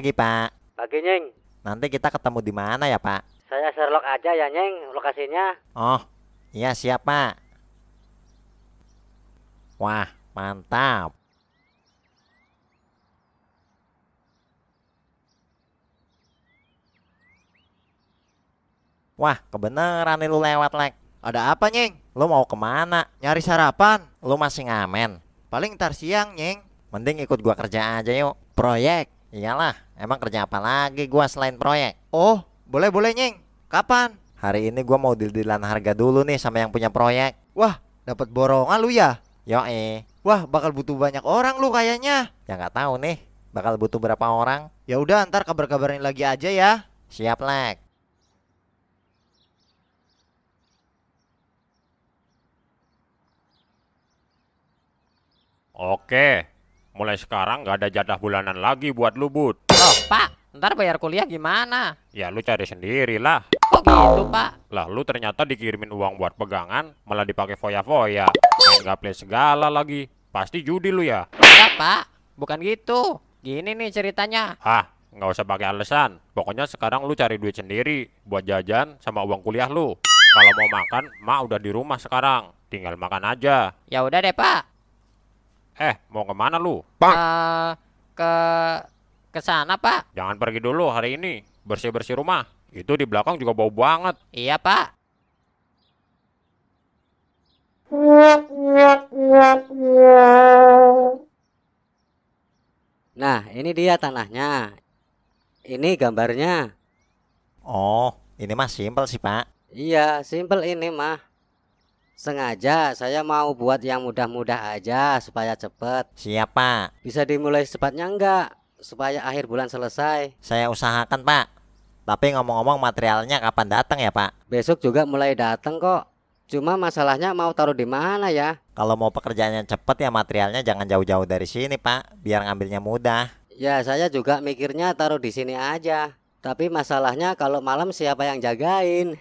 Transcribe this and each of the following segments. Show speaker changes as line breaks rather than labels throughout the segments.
pagi, Pak. Pagi, Nyeng. Nanti kita ketemu di mana ya, Pak?
Saya Sherlock aja ya, Nyeng, lokasinya.
Oh, iya siap, Pak. Wah, mantap. Wah, kebeneran nih lu lewat, Lek. Ada apa, Nyeng? Lu mau kemana? Nyari sarapan. Lu masih ngamen. Paling ntar siang, Nyeng. Mending ikut gua kerja aja yuk. Proyek. Iyalah, Emang kerja apa lagi gua selain proyek? Oh, boleh boleh nying. Kapan? Hari ini gua mau deal-dealan harga dulu nih sama yang punya proyek. Wah, dapat borongan lu ya? Yo eh. Wah, bakal butuh banyak orang lu kayaknya. Ya nggak tahu nih, bakal butuh berapa orang. Ya udah, ntar kabar-kabarin lagi aja ya. Siap, Lek.
Oke, mulai sekarang gak ada jadah bulanan lagi buat lu, Bud oh Pak,
ntar bayar kuliah gimana?
Ya lu cari sendiri lah. Kok gitu, Pak? Lah lu ternyata dikirimin uang buat pegangan, malah dipakai foya-foya. Main gaple segala lagi. Pasti judi lu ya? Ya, Pak. Bukan gitu. Gini nih ceritanya. Ah, nggak usah pakai alasan. Pokoknya sekarang lu cari duit sendiri buat jajan sama uang kuliah lu. Kalau mau makan, mak udah di rumah sekarang. Tinggal makan aja. Ya udah deh, Pak. Eh, mau kemana lu? Eh, Pak.
Uh, ke ke sana, Pak.
Jangan pergi dulu hari ini. Bersih-bersih rumah. Itu di belakang juga bau banget. Iya, Pak.
Nah, ini dia tanahnya. Ini gambarnya. Oh, ini mah simpel sih, Pak. Iya, simpel ini mah. Sengaja saya mau buat yang mudah-mudah aja supaya cepet.
Siapa?
Bisa dimulai secepatnya enggak? supaya akhir bulan selesai.
Saya usahakan, Pak. Tapi ngomong-ngomong materialnya kapan datang ya, Pak?
Besok juga mulai datang kok. Cuma masalahnya mau taruh di mana ya?
Kalau mau pekerjaannya cepat ya materialnya jangan jauh-jauh dari sini, Pak, biar ngambilnya mudah.
Ya, saya juga mikirnya taruh di sini aja. Tapi masalahnya kalau malam siapa yang jagain?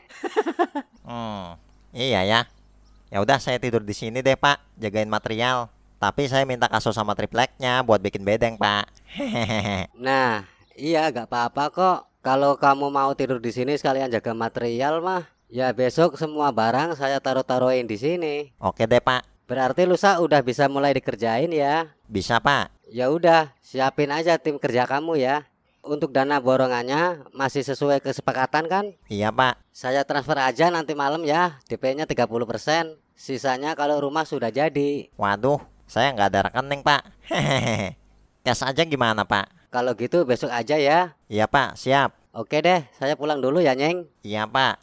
hmm, iya ya. Ya udah saya tidur di sini deh, Pak, jagain material. Tapi saya minta kasus sama tripleknya buat bikin bedeng, Pak.
nah, iya gak apa-apa kok. Kalau kamu mau tidur di sini sekalian jaga material mah. Ya besok semua barang saya taruh-taruhin di sini.
Oke deh pak.
Berarti lusa udah bisa mulai dikerjain ya?
Bisa pak.
Ya udah, siapin aja tim kerja kamu ya. Untuk dana borongannya masih sesuai kesepakatan kan? Iya pak. Saya transfer aja nanti malam ya, DP-nya 30%. Sisanya kalau rumah sudah jadi.
Waduh, saya nggak ada rekening pak. Hehehe. tes aja gimana pak?
Kalau gitu besok aja ya.
Iya pak, siap. Oke deh,
saya pulang dulu ya Nyeng.
Iya pak.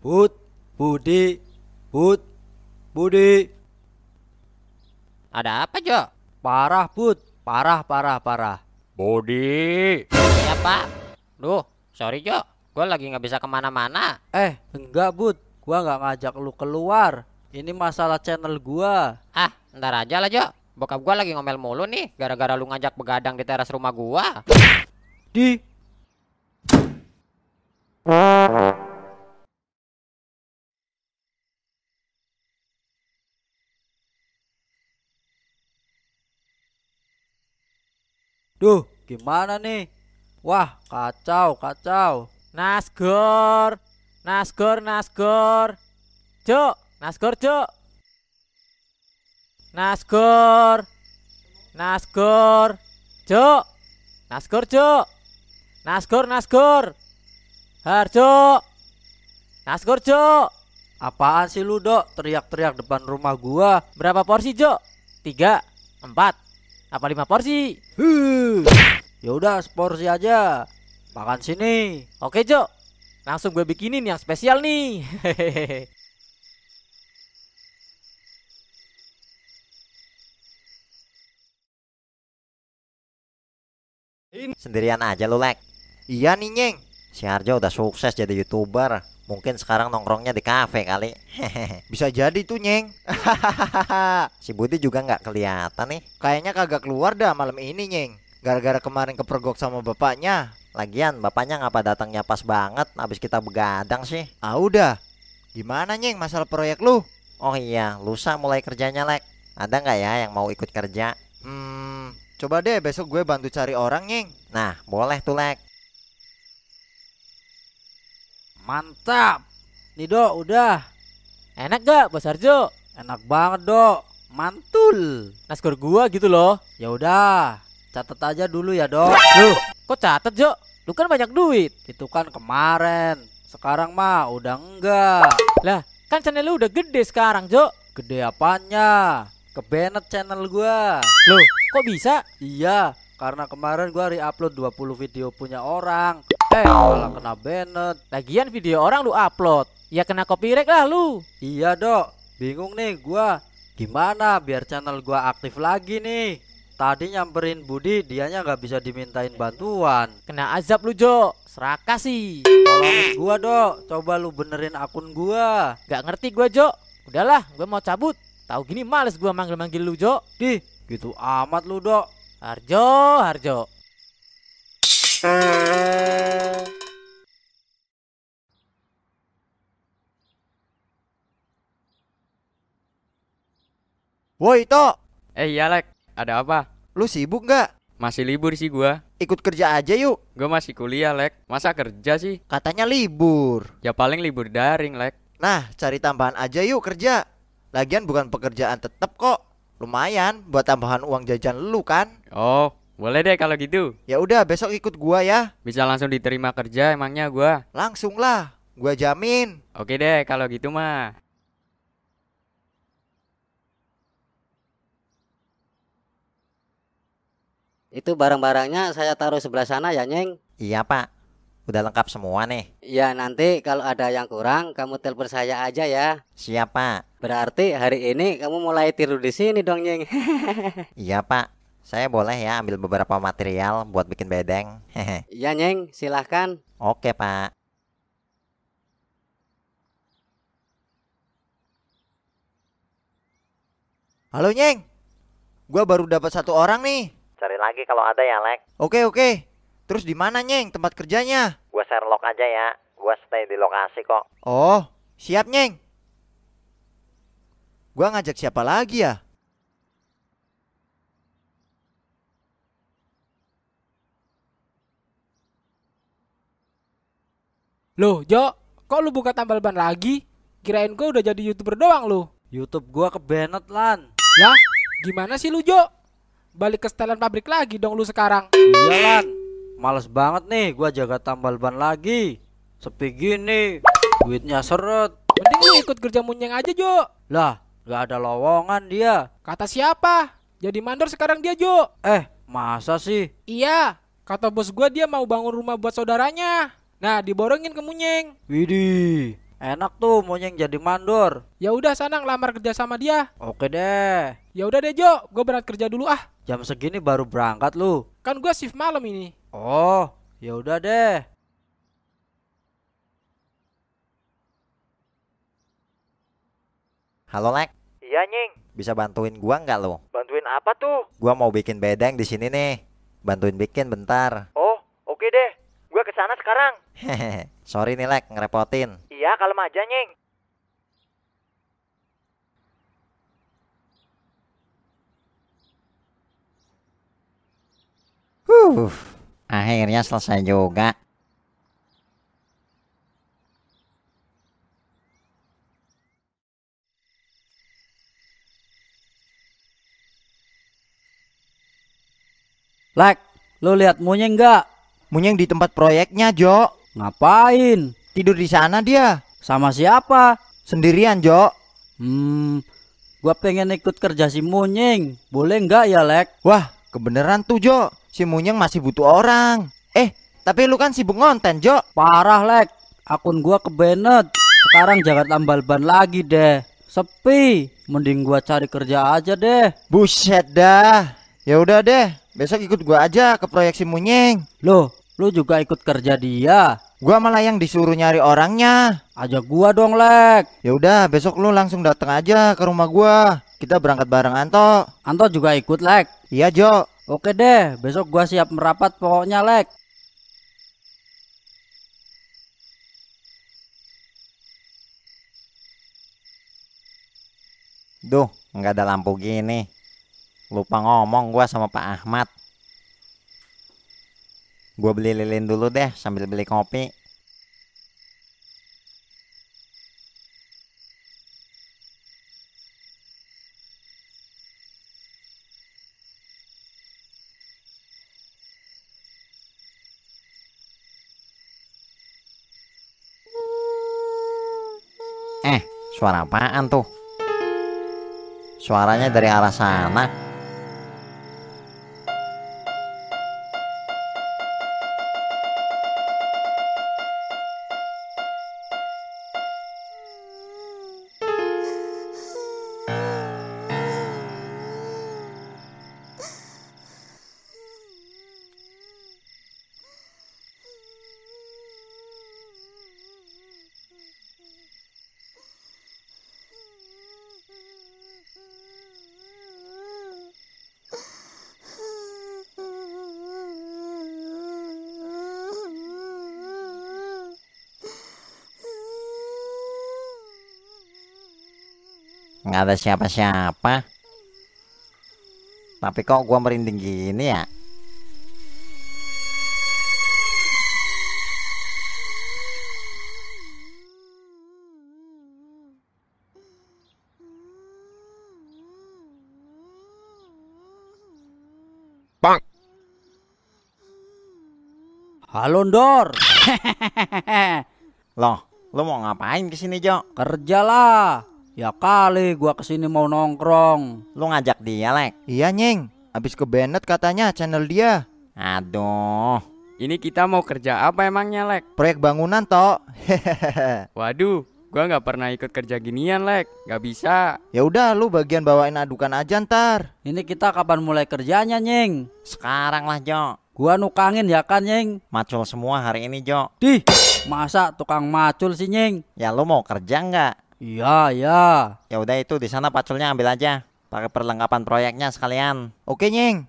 Bud, Budi, Bud, Budi.
Ada apa, Jo?
Parah, Bud. Parah, parah, parah.
Budi. Iya Pak. Duh, sorry, Jo. Gue lagi nggak bisa kemana-mana.
Eh, enggak bud. Gue nggak ngajak lu keluar. Ini masalah channel gue.
Ah, ntar aja lah Jo. Bokap gue lagi ngomel mulu nih, gara-gara lu ngajak begadang di teras rumah
gua. Di.
Duh, gimana nih? Wah, kacau, kacau. Nasgor,
Nasgor, Nasgor. Cuk, Nasgor, Cuk. Nasgor. Nasgor. Cuk. Nasgor, Cuk. Nasgor, Nasgor. Harjo.
Nasgor, Cuk. Apaan sih lu, Dok? Teriak-teriak depan rumah gua.
Berapa porsi, Jo? Tiga, empat, apa lima porsi? Huh. Ya udah, seporsi aja. Makan sini. Oke, Jo. Langsung gue bikinin yang spesial nih.
Ini Sendirian aja lu,
Lek. Iya nih, Nying. Si Harjo udah sukses jadi YouTuber. Mungkin sekarang nongkrongnya di kafe kali. Bisa jadi tuh, nying, si Budi juga nggak kelihatan nih. Kayaknya kagak keluar dah malam ini, nying, Gara-gara kemarin kepergok sama bapaknya, Lagian bapaknya ngapa datangnya pas banget habis kita begadang sih. Ah udah. Gimana nyeng masalah proyek lu? Oh iya, lusa mulai kerjanya lek. Ada nggak ya yang mau ikut kerja?
Hmm,
coba deh besok gue bantu cari orang
nyeng. Nah, boleh tuh lek. Mantap. Nih Nido udah. Enak gak Bos Arjo? Enak banget, Dok. Mantul. Naskor gua gitu loh. Ya udah, Catat aja dulu ya, Dok. Lu, kok catat, Jo? Lu kan banyak duit. Itu kan kemarin. Sekarang mah udah enggak. Lah, kan channel lu udah gede sekarang, Jo. Gede apanya? Kebenet channel gua. lu kok bisa? Iya, karena kemarin gua re-upload 20 video punya orang. Eh, malah kena banet. Lagian video orang lu upload. Ya kena copyright lah lu. Iya, Dok. Bingung nih gua. Gimana biar channel gua aktif lagi nih? Tadi nyamperin Budi, dianya nggak bisa dimintain bantuan. Kena azab lu Jo, seraka sih. Tolongin gua dok, coba
lu benerin akun gua. Gak ngerti gua Jo, udahlah, gua mau cabut. Tahu gini males gua manggil-manggil lu Jo. Di, gitu amat lu dok. Harjo, Harjo.
Woi, Tok. Eh, iya, Lek ada apa? Lu sibuk nggak? Masih libur sih gua. Ikut kerja aja yuk. Gua masih kuliah, Lek. Masa kerja sih? Katanya libur. Ya paling libur daring, Lek. Nah, cari tambahan aja yuk kerja. Lagian bukan pekerjaan tetap kok. Lumayan buat tambahan uang jajan lu kan? Oh, boleh deh kalau gitu. Ya udah, besok ikut gua ya. Bisa langsung diterima kerja emangnya gua? Langsung lah. Gua jamin. Oke deh kalau gitu mah.
Itu barang-barangnya saya taruh sebelah sana ya, Nyeng.
Iya, Pak. Udah lengkap semua nih.
ya nanti kalau ada yang kurang kamu telepon saya aja ya.
Siap, Pak.
Berarti hari ini kamu mulai tidur di sini dong, Nyeng.
iya, Pak. Saya boleh ya ambil beberapa material buat bikin bedeng.
iya, Nyeng, silahkan.
Oke, Pak. Halo, Nyeng. gue baru dapat satu orang nih lagi kalau ada ya, Lek. Oke, oke. Terus di mana, Nyeng, tempat kerjanya? Gua Sherlock aja ya. Gua stay di lokasi kok. Oh, siap, Nyeng. Gua ngajak siapa lagi
ya? Loh, Jo, kok lu buka tambal ban lagi? Kirain gua udah jadi YouTuber doang lu. YouTube gua kebanet Lan. Ya? gimana sih lu, Jo? balik ke setelan pabrik lagi dong lu sekarang. Iyalah,
males banget nih gua jaga tambal ban lagi. Sepi gini, duitnya seret. Mending lu ikut
kerja munyeng aja, Jo.
Lah, gak ada lowongan
dia. Kata siapa? Jadi mandor sekarang dia, Jo.
Eh, masa sih?
Iya, kata bos gua dia mau bangun rumah buat saudaranya. Nah, diborongin ke munyeng.
Widih,
Enak tuh monyeng jadi mandor. Ya udah sana ngelamar kerja sama dia. Oke deh. Ya udah deh Jo, gue berangkat kerja dulu ah.
Jam segini baru berangkat lu.
Kan gua shift malam ini.
Oh, ya udah deh. Halo, Lek.
Iya,
Nying.
Bisa
bantuin gua nggak lo?
Bantuin apa tuh?
Gua mau bikin bedeng di sini nih. Bantuin bikin bentar.
Oh, oke okay deh. Gua ke sana
sekarang. Hehehe. Sorry nih, Lek, ngerepotin. Iya, kalau aja, Nying. Uh, akhirnya selesai juga.
Lek, lu lihat Munyeng nggak? Munyeng di tempat proyeknya, Jo. Ngapain? Tidur di sana dia. Sama siapa? Sendirian, Jo. Hmm, gua pengen ikut kerja si Munyeng. Boleh nggak ya, Lek? Wah, kebenaran tuh, Jo. Si Munyeng masih butuh orang. Eh, tapi lu kan sibuk ngonten, Jo. Parah, Lek. Akun gua kebenet. Sekarang jangan tambal ban lagi deh. Sepi. Mending gua cari kerja aja deh. Buset dah. Ya udah deh, besok ikut gua aja ke proyek si
Munyeng. Loh, lu juga ikut kerja dia. Gua malah yang disuruh nyari orangnya.
Aja gua dong, Lek. Ya udah, besok lu langsung datang aja ke rumah gua. Kita berangkat bareng Anto. Anto juga ikut, Lek. Iya, Jo. Oke deh, besok gua siap merapat pokoknya, Lek.
Duh, nggak ada lampu gini. Lupa ngomong gua sama Pak Ahmad. Gua beli lilin dulu deh sambil beli kopi. Suara apaan tuh? Suaranya dari arah sana. nggak ada siapa-siapa tapi kok gua merinding gini ya
Pak Halo Ndor. Loh, lu mau ngapain kesini Jo? Kerjalah. Ya kali gua kesini mau nongkrong.
Lu ngajak dia, Lek? Iya, Nying. Abis ke Bennett katanya channel dia. Aduh.
Ini kita mau kerja apa emangnya, Lek?
Proyek bangunan, toh.
Waduh, gua nggak pernah ikut kerja ginian, Lek. Gak bisa.
Ya udah, lu bagian bawain adukan aja ntar. Ini kita kapan mulai kerjanya, Nying? Sekarang lah, Jo. Gua nukangin ya kan, Nying? Macul semua hari ini, Jo. Dih, masa tukang macul sih, Nying?
Ya lu mau kerja nggak? Iya, iya. Ya udah itu di sana paculnya ambil aja. Pakai perlengkapan proyeknya sekalian. Oke, Nying.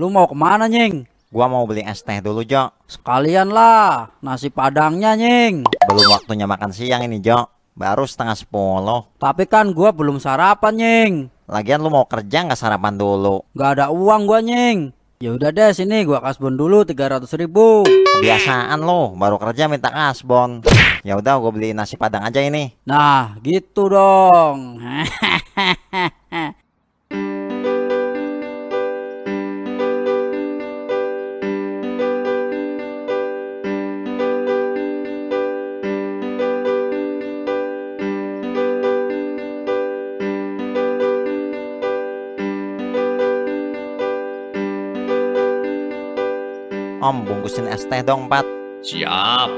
Lu mau kemana, Nying? Gua mau beli es teh dulu, jok Sekalian lah, nasi
padangnya, Nying. Belum waktunya makan siang ini, jok Baru setengah sepuluh. Tapi kan
gua belum sarapan, Nying. Lagian lu mau kerja nggak sarapan dulu? Nggak ada uang gua, Nying. Ya udah deh, sini gua kasbon dulu tiga ratus ribu. Kebiasaan lo, baru kerja minta kasbon. Ya udah, gua beli nasi padang aja ini. Nah, gitu dong.
Om bungkusin es teh dong, Pat.
Siap.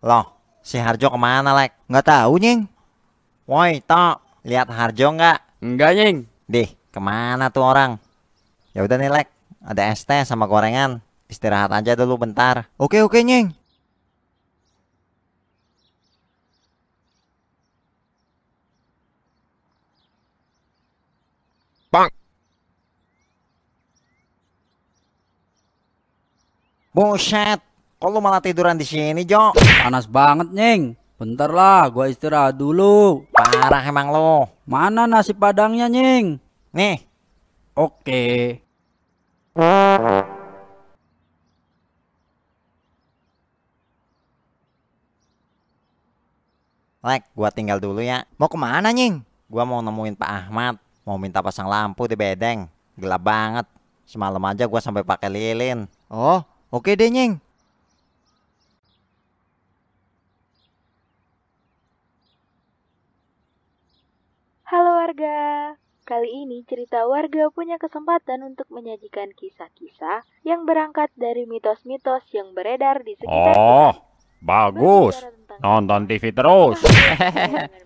Loh, si Harjo kemana, Lek? Nggak tahu, Nying. Woi, Tok, lihat Harjo nggak? Enggak, Nying. Deh, kemana tuh orang? Ya udah nih, Lek. Ada es teh sama gorengan. Istirahat aja dulu bentar. Oke, oke, Nying.
Bang. Buset, kok lu malah tiduran di sini, Jo? Panas banget, Nying. Bentar lah, gua istirahat dulu. Parah emang lo. Mana nasi padangnya, Nying? Nih. Oke.
Lek, gua tinggal dulu ya. Mau kemana, Nying? Gua mau nemuin Pak Ahmad. Mau minta pasang lampu di bedeng. Gelap banget. Semalam aja gua sampai pakai lilin. Oh, oke
deh, Nying.
warga. Kali ini cerita warga punya kesempatan untuk menyajikan kisah-kisah yang berangkat dari
mitos-mitos yang beredar di sekitar.
Oh, kita. bagus. Nonton TV terus.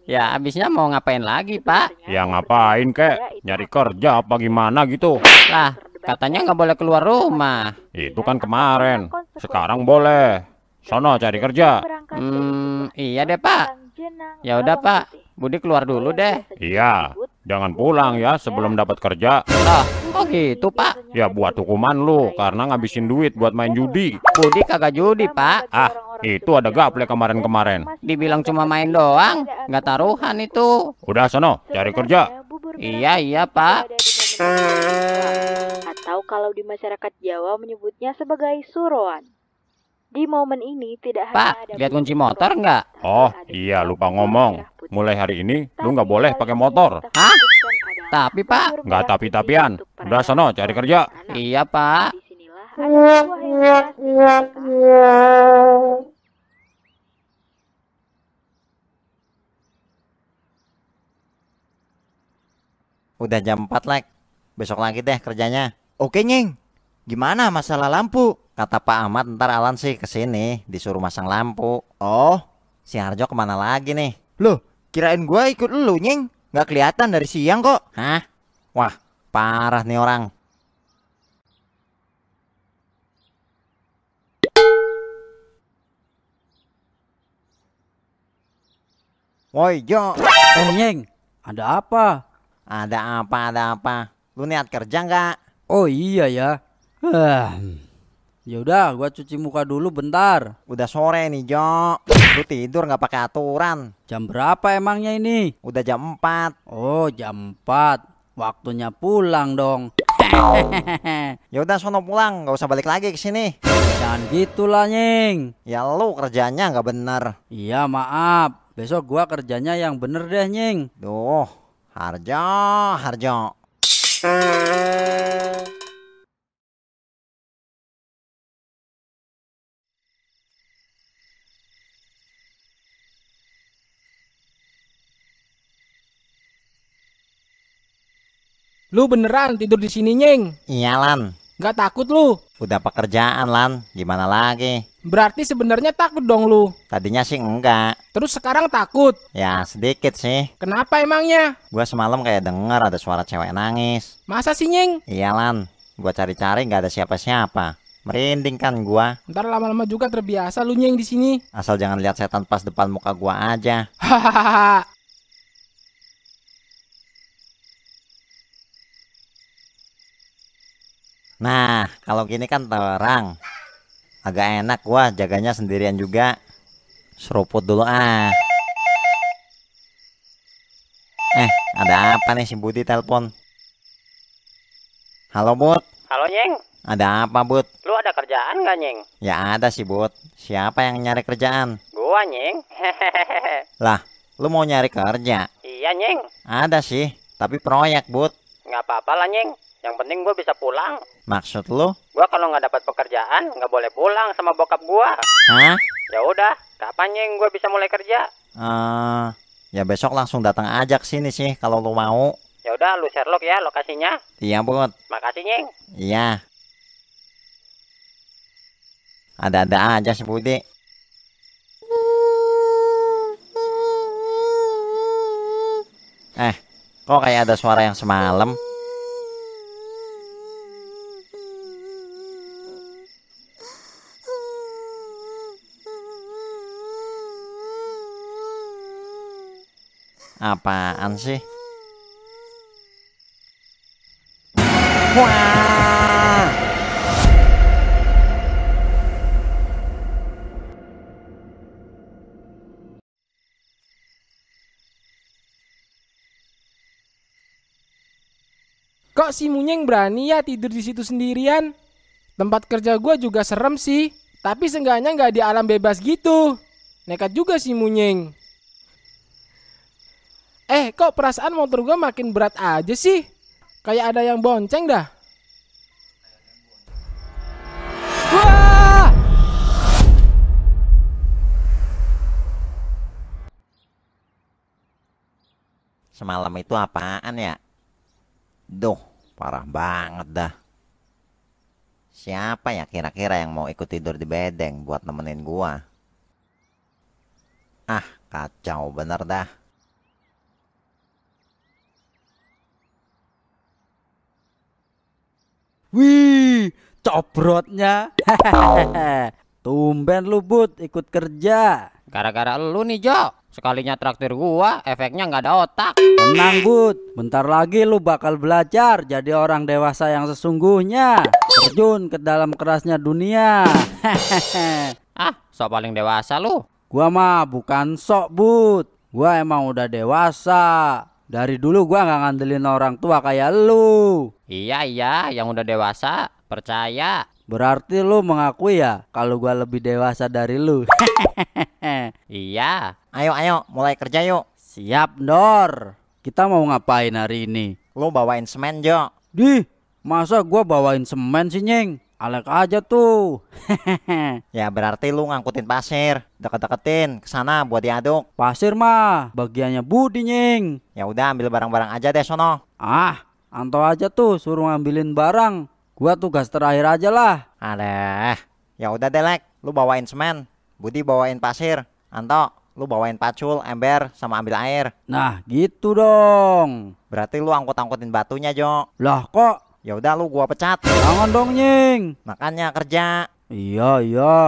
Iya, ya, abisnya mau ngapain lagi, Pak? Ya ngapain, kek? Nyari kerja apa gimana gitu? Lah, katanya nggak boleh keluar rumah. Itu kan kemarin. Sekarang boleh. Sono cari kerja. Hmm, iya deh, Pak. Ya udah Pak, Budi keluar dulu deh. Iya, jangan pulang ya sebelum dapat kerja. Nah, kok gitu Pak? Ya buat hukuman lu karena ngabisin ya? duit buat main judi. Budi kagak judi Pak. Ah, itu ada gaple kemarin-kemarin. Dibilang cuma main doang, nggak taruhan itu. Udah sono, cari kerja. Iya iya Pak.
Atau kalau di masyarakat Jawa menyebutnya sebagai suruan.
Di momen ini tidak
Pak, ada
lihat kunci motor nggak? Oh iya lupa ngomong. Mulai hari ini lu nggak boleh pakai motor. Hah? Tapi Pak. Nggak tapi-tapian. Udah sono cari kerja. Iya Pak.
Udah jam 4, Lek. Besok lagi deh kerjanya. Oke, nying. Gimana masalah lampu? Kata Pak Ahmad ntar Alan sih kesini disuruh masang lampu. Oh, si Harjo kemana lagi nih? Loh, kirain gue ikut lu nying. Gak kelihatan dari siang kok. Hah? Wah, parah nih orang. Woi Jo. Eh Nying, ada apa? Ada apa, ada apa.
Lu niat kerja nggak? Oh iya ya. Ah, hmm. Ya udah, gua cuci muka dulu bentar. Udah sore nih, Jo. Lu tidur nggak pakai aturan. Jam berapa emangnya ini? Udah jam 4. Oh, jam 4. Waktunya pulang dong. ya udah sono pulang, nggak usah balik lagi ke sini. Jangan gitulah, Nying. Ya lu kerjanya nggak bener. Iya, maaf. Besok gua kerjanya yang bener deh, Nying. Duh, Harjo, Harjo.
Lu beneran tidur di sini, Nyeng? Iya, Lan. Gak takut lu? Udah pekerjaan, Lan. Gimana lagi? Berarti sebenarnya takut dong lu? Tadinya sih enggak. Terus sekarang takut? Ya, sedikit sih.
Kenapa emangnya?
Gua semalam kayak denger ada suara cewek nangis.
Masa sih, Nyeng?
Iya, Lan. Gua cari-cari gak ada siapa-siapa. Merinding kan gua.
Ntar lama-lama juga terbiasa lu Nying, di sini.
Asal jangan lihat setan pas depan muka gua aja.
Hahaha.
Nah, kalau gini kan terang. Agak enak wah jaganya sendirian juga. Seruput dulu ah. Eh, ada apa nih si Budi telepon? Halo, Bud. Halo, Nyeng. Ada apa, Bud?
Lu ada kerjaan nggak, Nyeng?
Ya ada sih, Bud. Siapa yang nyari kerjaan? Gua, Nyeng. lah, lu mau nyari kerja? Iya, Nyeng. Ada sih, tapi proyek, Bud. Nggak apa-apa lah, Nyeng. Yang penting gue bisa pulang. Maksud lo? Gue kalau nggak dapat pekerjaan nggak boleh pulang sama bokap gue. Hah? Ya udah, kapan yang gue bisa mulai kerja? Eh, uh, ya besok langsung datang aja ke sini sih kalau lo mau. Ya udah, lu Sherlock ya lokasinya. Iya, banget Makasih, Nying. Iya. Ada-ada aja si Budi. Eh, kok kayak ada suara yang semalam? Apaan sih?
Wah!
Kok si Munyeng berani ya tidur di situ sendirian? Tempat kerja gue juga serem sih, tapi seenggaknya nggak di alam bebas gitu. Nekat juga si Munyeng. Eh, kok perasaan motor gue makin berat aja sih? Kayak ada yang bonceng dah. Wah!
Semalam itu apaan ya? Duh, parah banget dah. Siapa ya kira-kira yang mau ikut tidur di bedeng buat nemenin gua? Ah, kacau
bener dah. Wih, cobrotnya. Tumben lu but ikut kerja.
Gara-gara lu nih Jo. Sekalinya traktir gua, efeknya nggak ada otak. Tenang
but, bentar lagi lu bakal belajar jadi orang dewasa yang sesungguhnya. Terjun ke dalam kerasnya dunia.
ah, sok paling dewasa lu.
Gua mah bukan sok but, Gua emang udah dewasa. Dari dulu gua nggak ngandelin orang tua kayak lu.
Iya iya,
yang udah dewasa,
percaya.
Berarti lu mengakui ya kalau gua lebih dewasa dari lu.
iya.
Ayo ayo, mulai kerja yuk. Siap, Dor. Kita mau ngapain hari ini? Lu bawain semen, Jo. Di, masa gua bawain semen sih, Nyeng? Alek aja tuh.
ya berarti lu ngangkutin pasir, deket-deketin ke sana buat diaduk. Pasir
mah bagiannya Budi, Nying. Ya udah ambil barang-barang aja deh sono. Ah, Anto aja tuh suruh ngambilin barang. Gua tugas terakhir aja lah. Ada. Ya
udah delek. Lu bawain semen, Budi bawain pasir, Anto lu bawain pacul, ember, sama ambil air. Nah, gitu dong. Berarti lu angkut-angkutin batunya, Jo. Lah kok? Ya udah lu gua pecat. Jangan dong, Nying. Makanya kerja.
Iya, iya.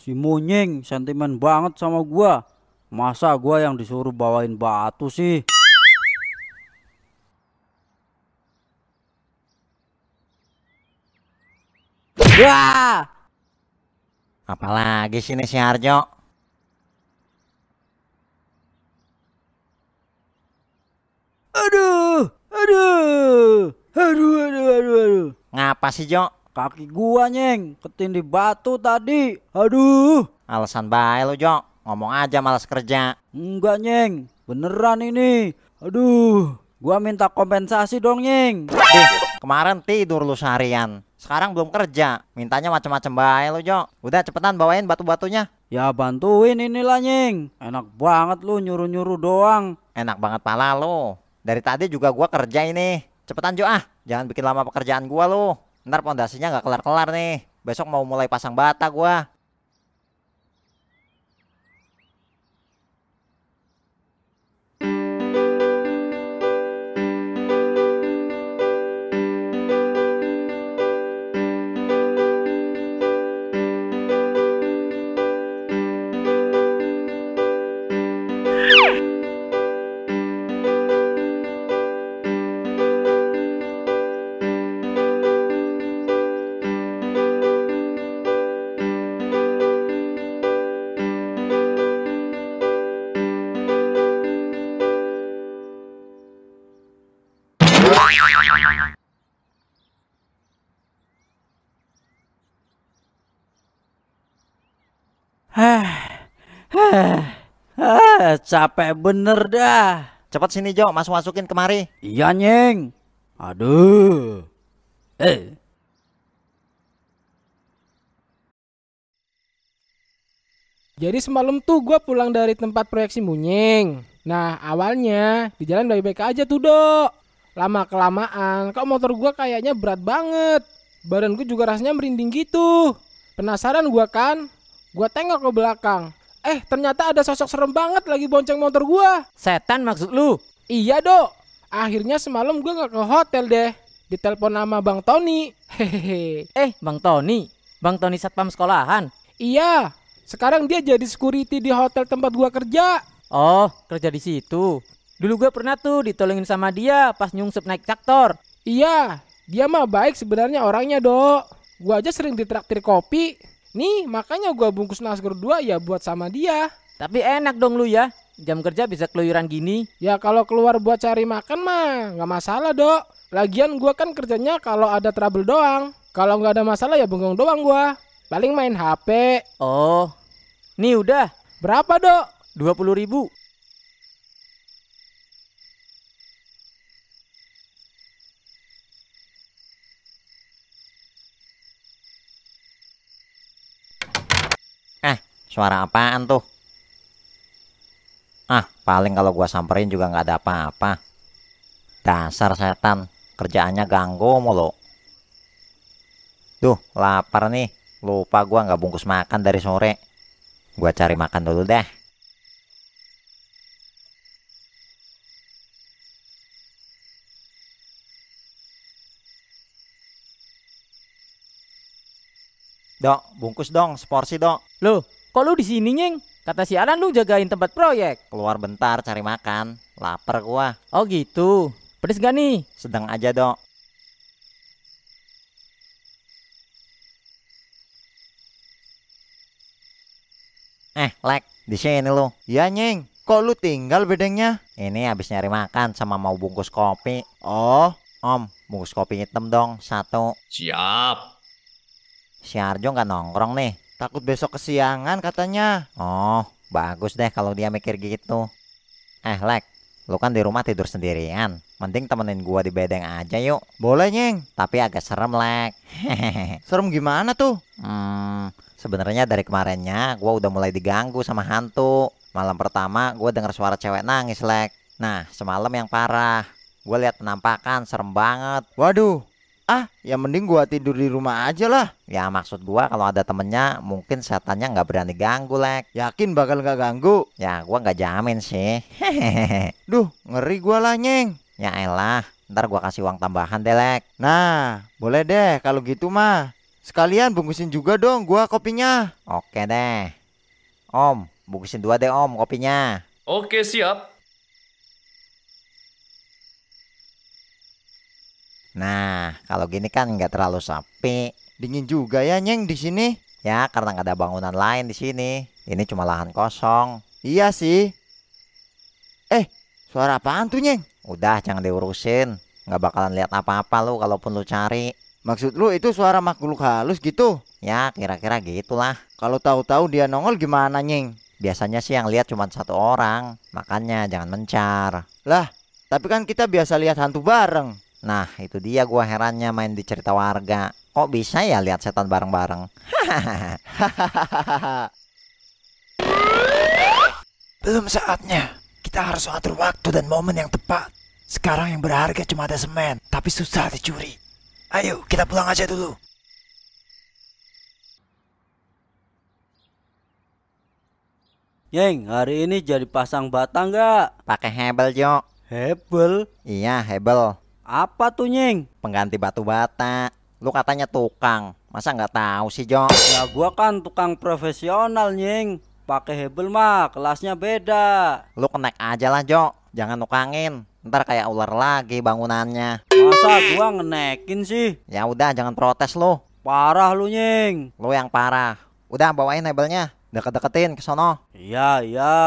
si monyeng sentimen banget sama gua. Masa gua yang disuruh bawain batu sih?
Wah!
Apalagi sini si Harjo?
Aduh, aduh, aduh, aduh, aduh, aduh.
Ngapa sih, Jok?
Kaki gua nyeng, ketindih batu tadi. Aduh. Alasan baik lo Jok, ngomong aja malas kerja. Enggak nyeng, beneran ini. Aduh, gua minta
kompensasi dong nyeng. Dih, kemarin tidur lu seharian. Sekarang belum kerja, mintanya macam-macam baik lo Jok. Udah cepetan bawain batu-batunya. Ya bantuin inilah nyeng. Enak banget lu nyuruh-nyuruh doang. Enak banget pala lo. Dari tadi juga gua kerja ini. Cepetan Jo ah, jangan bikin lama pekerjaan gua lo. Ntar pondasinya nggak kelar-kelar nih. Besok mau mulai pasang bata gua. Eh, capek bener dah. Cepat sini Jo, masuk masukin kemari.
Iya
nyeng. Aduh. Eh. Jadi semalam tuh gue pulang dari tempat proyeksi munying. Nah awalnya di jalan baik-baik aja tuh dok. Lama kelamaan kok motor gue kayaknya berat banget. Badan gue juga rasanya merinding gitu. Penasaran gue kan? Gue tengok ke belakang. Eh, ternyata ada sosok serem banget lagi bonceng motor gua. Setan maksud lu? Iya, Dok. Akhirnya semalam gua gak ke hotel deh. Ditelepon nama Bang Tony. Hehehe. Eh, Bang Tony. Bang Tony satpam sekolahan. Iya. Sekarang dia jadi security di hotel tempat gua
kerja. Oh, kerja di situ. Dulu gua pernah tuh ditolongin sama dia pas nyungsep
naik traktor. Iya, dia mah baik sebenarnya orangnya, Dok. Gua aja sering ditraktir kopi, Nih, makanya gua bungkus nasgor dua ya buat sama dia. Tapi enak dong lu ya, jam kerja bisa keluyuran gini. Ya kalau keluar buat cari makan mah nggak masalah dok. Lagian gua kan kerjanya kalau ada trouble doang. Kalau nggak ada masalah ya bengong doang gua. Paling main HP. Oh, nih udah. Berapa dok? 20 ribu.
Suara apaan tuh? Ah, paling kalau gua samperin juga nggak ada apa-apa. Dasar setan, kerjaannya ganggu mulu. Tuh, lapar nih. Lupa gua nggak bungkus makan dari sore. Gua cari makan dulu deh. Dok, bungkus dong, seporsi dok.
Loh, Kok lu di sini, Nying? Kata si Alan lu jagain
tempat proyek. Keluar bentar cari makan. Laper gua. Oh gitu. Pedes gak nih? Sedang aja, dong. Eh, Lek, di sini lu. Ya Nying. Kok lu tinggal bedengnya? Ini habis nyari makan sama mau bungkus kopi. Oh, Om, bungkus kopi hitam dong, satu.
Siap.
Si Arjo nggak nongkrong nih. Takut besok kesiangan katanya. Oh, bagus deh kalau dia mikir gitu. Eh, Lek, lu kan di rumah tidur sendirian. Mending temenin gua di bedeng aja yuk. Boleh, Nyeng. Tapi agak serem, Lek. serem gimana tuh? Hmm, sebenarnya dari kemarinnya gua udah mulai diganggu sama hantu. Malam pertama gua dengar suara cewek nangis, Lek. Nah, semalam yang parah. Gue lihat penampakan serem banget. Waduh, ah ya mending gua tidur di rumah aja lah ya maksud gua kalau ada temennya mungkin setannya nggak berani ganggu lek yakin bakal nggak ganggu ya gua nggak jamin sih
hehehe.
duh ngeri gua lah nyeng ya elah ntar gua kasih uang tambahan deh lek nah boleh deh kalau gitu mah sekalian bungkusin juga dong gua kopinya oke deh om bungkusin dua deh om kopinya
oke siap
Nah, kalau gini kan nggak terlalu sepi. Dingin juga ya, Nyeng, di sini. Ya, karena nggak ada bangunan lain di sini. Ini cuma lahan kosong. Iya sih. Eh, suara apaan tuh, Nyeng? Udah, jangan diurusin. Nggak bakalan lihat apa-apa lu kalaupun lu cari. Maksud lu itu suara makhluk halus gitu? Ya, kira-kira gitulah. Kalau tahu-tahu dia nongol gimana, Nyeng? Biasanya sih yang lihat cuma satu orang, makanya jangan mencar. Lah, tapi kan kita biasa lihat hantu bareng. Nah, itu dia gua herannya main di cerita warga. Kok bisa ya lihat setan bareng-bareng?
Belum saatnya. Kita harus atur waktu dan momen yang tepat. Sekarang yang berharga cuma ada semen, tapi susah dicuri. Ayo, kita pulang aja dulu.
Yeng, hari ini jadi pasang batang gak? Pakai hebel, Jok. Hebel?
Iya, hebel.
Apa tuh Nying? Pengganti batu bata. Lu katanya tukang. Masa nggak tahu sih Jo? Ya gua kan tukang profesional Nying. Pakai hebel mah kelasnya beda. Lu kenaik aja lah Jo. Jangan nukangin. Ntar kayak ular lagi bangunannya.
Masa gua ngenekin sih? Ya udah jangan protes lu. Parah lu nying. Lu yang parah. Udah bawain hebelnya. Deket-deketin ke sono. Iya, iya.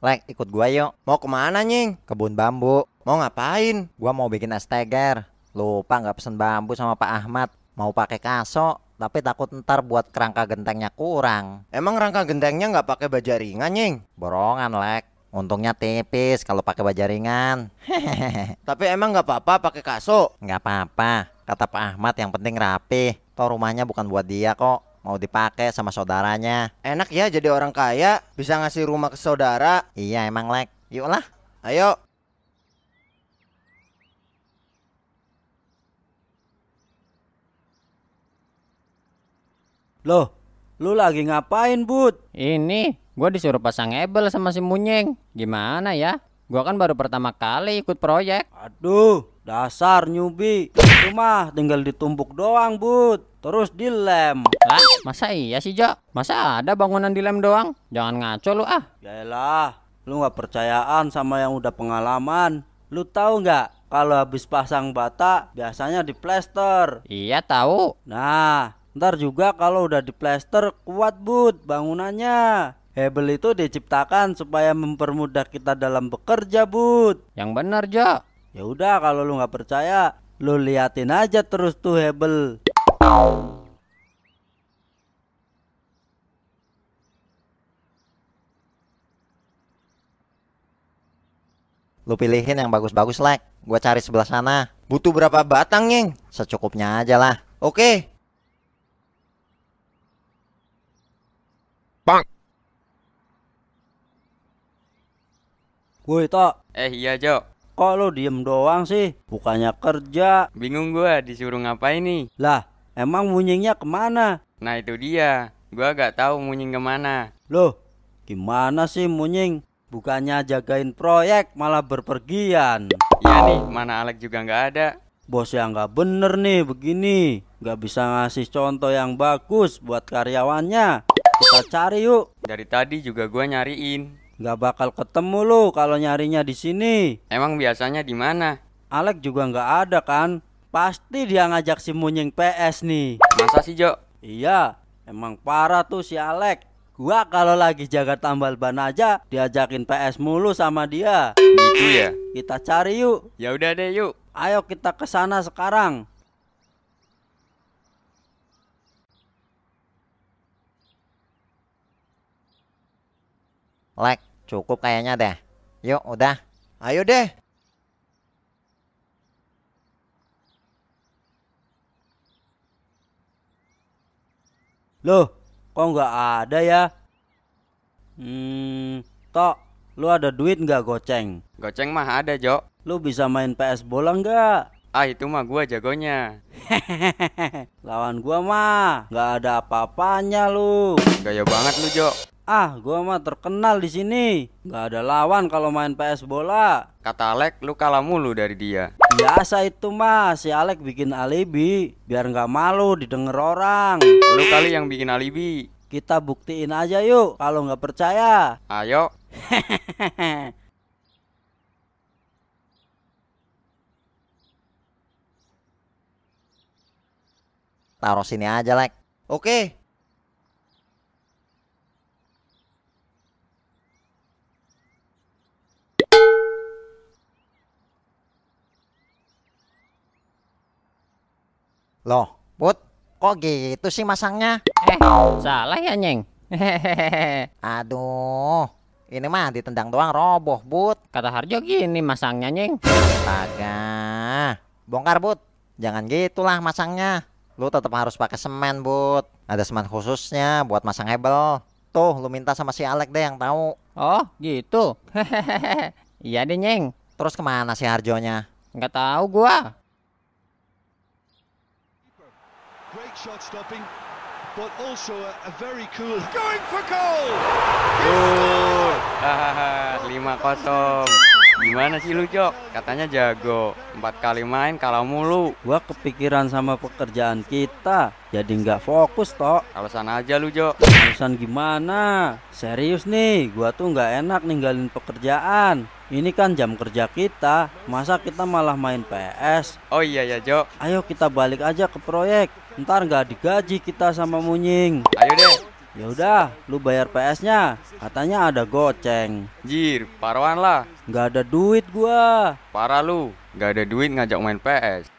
Lek, ikut gua yuk. Mau kemana nying? Kebun bambu. Mau ngapain? Gua mau bikin es teger. Lupa nggak pesen bambu sama Pak Ahmad. Mau pakai kaso, tapi takut ntar buat kerangka gentengnya kurang. Emang kerangka gentengnya nggak pakai baja ringan nying? Borongan lek. Untungnya tipis kalau pakai baja ringan. Hehehe. tapi emang nggak apa-apa pakai kaso? Nggak apa-apa. Kata Pak Ahmad yang penting rapi. Toh rumahnya bukan buat dia kok mau dipakai sama saudaranya. Enak ya jadi orang kaya, bisa ngasih rumah ke saudara. Iya emang lek. Yuk lah. Ayo.
Loh, lu lagi ngapain, Bud? Ini, gue disuruh pasang ebel sama si Munyeng. Gimana ya? Gua kan baru pertama kali ikut proyek. Aduh, dasar nyubi. Itu tinggal ditumpuk doang, Bud. Terus dilem. Lah, masa iya sih, Jo? Masa ada bangunan dilem doang? Jangan ngaco lu ah. Yaelah, lu nggak percayaan sama yang udah pengalaman. Lu tahu nggak kalau habis pasang bata biasanya di plester. Iya, tahu. Nah, ntar juga kalau udah di plester kuat, Bud, bangunannya. Hebel itu diciptakan supaya mempermudah kita dalam bekerja, Bud. Yang benar, Ja. Ya udah kalau lu nggak percaya, lu liatin aja terus tuh Hebel.
Lu pilihin yang bagus-bagus, Lek. Gua cari sebelah sana. Butuh berapa batang, nih? Secukupnya aja lah. Oke.
Bang.
Woi Tok Eh iya Jo Kok lo diem doang sih? Bukannya kerja Bingung gue disuruh ngapain nih Lah emang munyingnya kemana? Nah itu dia gue gak tau munying kemana
Loh gimana sih munying? Bukannya jagain proyek malah berpergian Iya nih mana Alek juga gak ada Bos yang gak bener nih begini Gak bisa ngasih contoh yang bagus buat karyawannya Kita cari yuk Dari tadi juga gue nyariin Nggak bakal ketemu lu kalau nyarinya di sini. Emang biasanya di mana? Alek juga nggak ada kan? Pasti dia ngajak si Munying PS nih. Masa sih, Jo? Iya, emang parah tuh si Alek. Gua kalau lagi jaga tambal ban aja diajakin PS mulu sama dia. Gitu ya. Kita cari yuk. Ya udah deh yuk. Ayo kita ke sana sekarang.
Lek, Cukup kayaknya deh. Yuk, udah. Ayo deh.
Loh, kok nggak ada ya? Hmm, tok, lu ada duit nggak goceng? Goceng mah ada, Jok. Lu bisa main PS bola nggak? Ah, itu mah gua jagonya. Lawan gua mah nggak ada apa-apanya lu. Gaya banget lu, Jok. Ah, gua mah terkenal di sini. Gak ada lawan kalau main PS bola. Kata Alek, lu kalah
mulu dari dia.
Biasa itu mah, si Alek bikin alibi biar nggak malu didengar orang. Lu kali
yang bikin alibi.
Kita buktiin aja yuk kalau nggak percaya.
Ayo.
Taruh sini aja, Lek. Oke,
Loh, Put,
kok gitu sih masangnya? Eh, salah ya, Nyeng? Aduh, ini mah ditendang doang roboh, Bud. Kata Harjo gini masangnya, Nyeng. Astaga. Bongkar, Bud. Jangan gitulah masangnya. Lu tetap harus pakai semen, Bud. Ada semen khususnya buat masang hebel. Tuh, lu minta sama si Alek deh yang tahu. Oh, gitu. iya deh, Nyeng. Terus kemana si Harjonya? Nggak
tahu gua. Great shot stopping, but also a, a very cool going for goal.
Lima kosong. Gimana sih lu Jok? Katanya jago Empat kali main kalah mulu Gua kepikiran sama pekerjaan kita
Jadi nggak fokus Tok. Alasan aja lu Jok Alasan gimana? Serius nih Gua tuh nggak enak ninggalin pekerjaan ini kan jam kerja kita, masa kita malah main PS? Oh iya ya Jo. Ayo kita balik aja ke proyek ntar nggak digaji kita sama Munying. Ayo deh. Ya udah, lu bayar PS-nya.
Katanya ada goceng. Jir, paruan lah. Nggak ada duit gua. Parah lu, nggak ada duit ngajak main PS.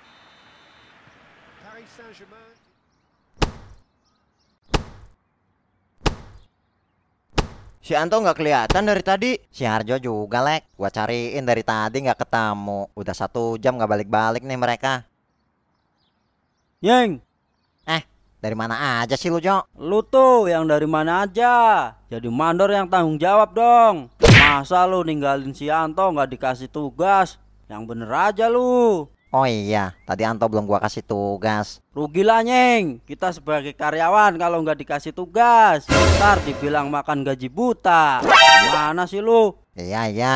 Si Anto nggak kelihatan dari tadi. Si Harjo juga lek. Gua cariin dari tadi nggak ketemu. Udah satu jam nggak balik-balik nih mereka. Yeng,
dari mana aja sih lu, Jok? Lu tuh yang dari mana aja? Jadi mandor yang tanggung jawab dong. Masa lu ninggalin si Anto nggak dikasih tugas? Yang bener aja lu. Oh iya, tadi Anto belum gua kasih tugas. Rugilah, Nyeng. Kita sebagai karyawan kalau nggak dikasih tugas, ntar dibilang makan gaji buta. Mana sih lu? Iya, iya.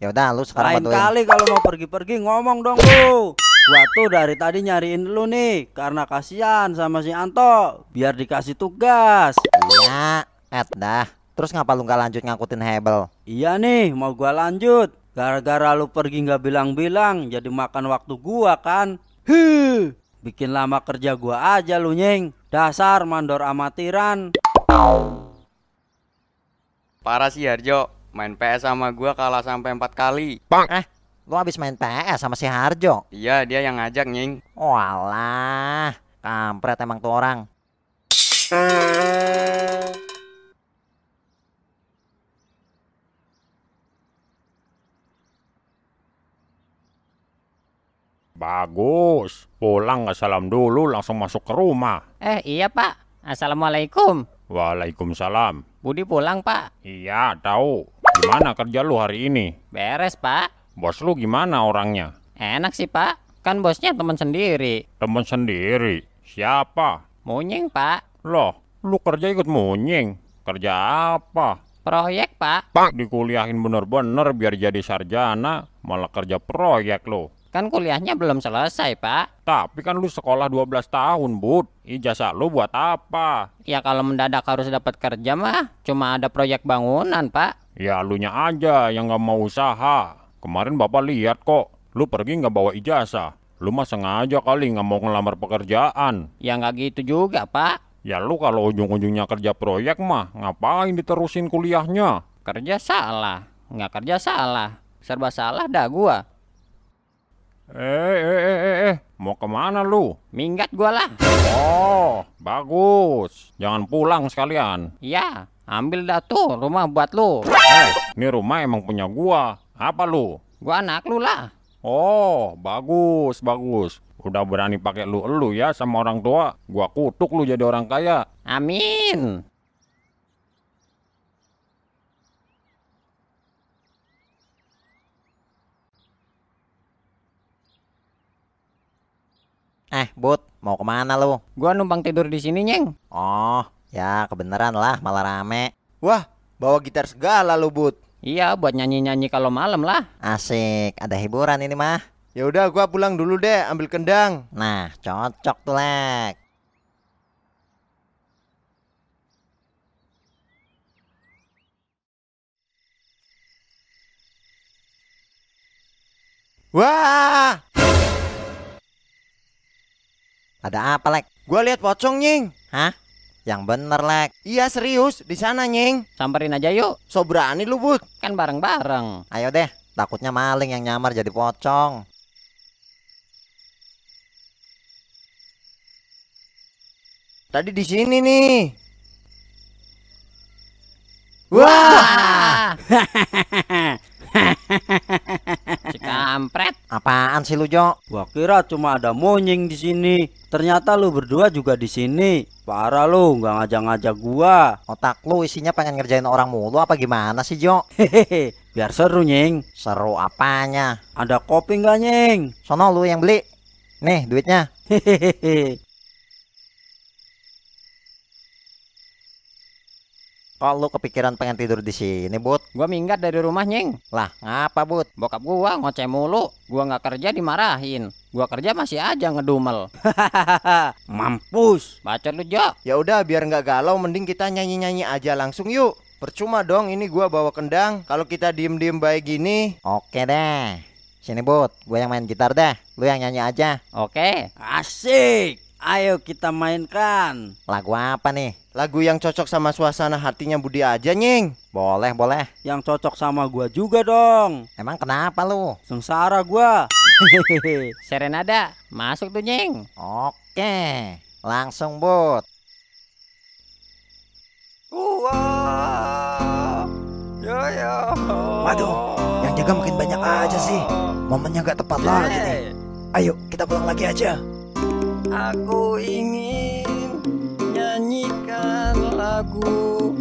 yaudah lu sekarang Lain bantuin. kali kalau mau pergi-pergi ngomong dong lu. Gua tuh dari tadi nyariin lu nih karena kasihan sama si Anto biar dikasih tugas. Iya, et dah. Terus ngapa lu nggak lanjut ngangkutin Hebel? Iya nih, mau gua lanjut. Gara-gara lu pergi nggak bilang-bilang, jadi makan waktu gua kan. Huh, bikin lama kerja gua aja lu nyeng. Dasar mandor amatiran.
Parah sih Harjo, main PS sama gua kalah sampai empat kali.
Bang. Eh, Lu habis main
PS sama si Harjo?
Iya, dia yang ngajak, Nying. Walah, oh, kampret
emang tuh orang.
Bagus, pulang nggak salam dulu langsung masuk ke rumah. Eh iya pak, Assalamualaikum. Waalaikumsalam. Budi pulang pak? Iya, tahu. Gimana kerja lu hari ini? Beres pak. Bos lu gimana orangnya? Enak sih pak, kan bosnya teman sendiri. Teman sendiri? Siapa? Munying pak. Loh, lu kerja ikut munying? Kerja apa? Proyek pak. Pak, dikuliahin bener-bener biar jadi sarjana, malah kerja proyek lo. Kan kuliahnya belum selesai, Pak. Tapi kan lu sekolah 12 tahun, Bud. Ijazah lu buat apa? Ya kalau mendadak harus dapat kerja mah, cuma ada proyek bangunan, Pak. Ya lu nya aja yang nggak mau usaha. Kemarin bapak lihat kok, lu pergi nggak bawa ijazah. Lu mah sengaja kali nggak mau ngelamar pekerjaan. Ya nggak gitu juga, Pak. Ya lu kalau ujung-ujungnya kerja proyek mah, ngapain diterusin kuliahnya? Kerja salah, nggak kerja salah. Serba salah dah gua. Eh, eh, eh, eh, eh, mau kemana lu? Minggat gua lah. Oh, bagus. Jangan pulang sekalian. Iya, ambil dah tuh rumah buat lu. Eh, ini rumah emang punya gua. Apa lu? Gua anak lu lah. Oh, bagus, bagus. Udah berani pakai lu elu ya sama orang tua. Gua kutuk lu jadi orang kaya. Amin.
Eh, Bud, mau kemana lu? Gua numpang tidur di sini, Nyeng. Oh, ya kebenaran lah, malah rame. Wah, bawa gitar segala lu, Bud. Iya, buat nyanyi-nyanyi kalau malam lah. Asik, ada hiburan ini mah. Ya udah, gua pulang dulu deh, ambil kendang. Nah, cocok tuh, Lek. Wah! Ada apa, Lek? Gua lihat pocong, Nying. Hah? Yang bener, Lek. Iya serius, di sana, Nying. Samperin aja yuk. So berani lu, Bud. Kan bareng-bareng. Ayo deh, takutnya maling yang nyamar jadi pocong.
Tadi di sini nih. Wah. Wah. Cikampret.
Apaan sih lu, Jo? Gua kira cuma ada monying di sini. Ternyata lu berdua juga di sini. Parah lu, nggak ngajak-ngajak gua. Otak lu isinya pengen ngerjain orang mulu
apa gimana sih, Jo? Hehehe. Biar seru, Nying. Seru apanya? Ada kopi nggak, Nying? Sono lu yang beli. Nih, duitnya. Hehehe. Kalau lu kepikiran pengen tidur di sini, Bud? Gua minggat dari rumah, Nying. Lah, ngapa, Bud? Bokap gua ngoceh mulu. Gua nggak kerja dimarahin. Gua kerja masih aja ngedumel. Mampus. Baca lu, Jo. Ya udah, biar nggak galau mending kita nyanyi-nyanyi aja langsung yuk. Percuma dong
ini gua bawa kendang kalau kita diem-diem baik gini.
Oke deh. Sini, Bud. Gua yang main gitar deh. Lu yang nyanyi aja.
Oke. Asik. Ayo kita
mainkan. Lagu apa nih? Lagu yang cocok sama suasana hatinya Budi aja, Nying. Boleh, boleh. Yang cocok sama gua juga dong. Emang kenapa lu? Sengsara gua. Serenada, masuk tuh, Nying. Oke, langsung
but. Ya, ya. Waduh, yang jaga makin banyak aja sih. Momennya gak tepat lagi nih. Ayo, kita pulang lagi aja aku ingin nyanyikan lagu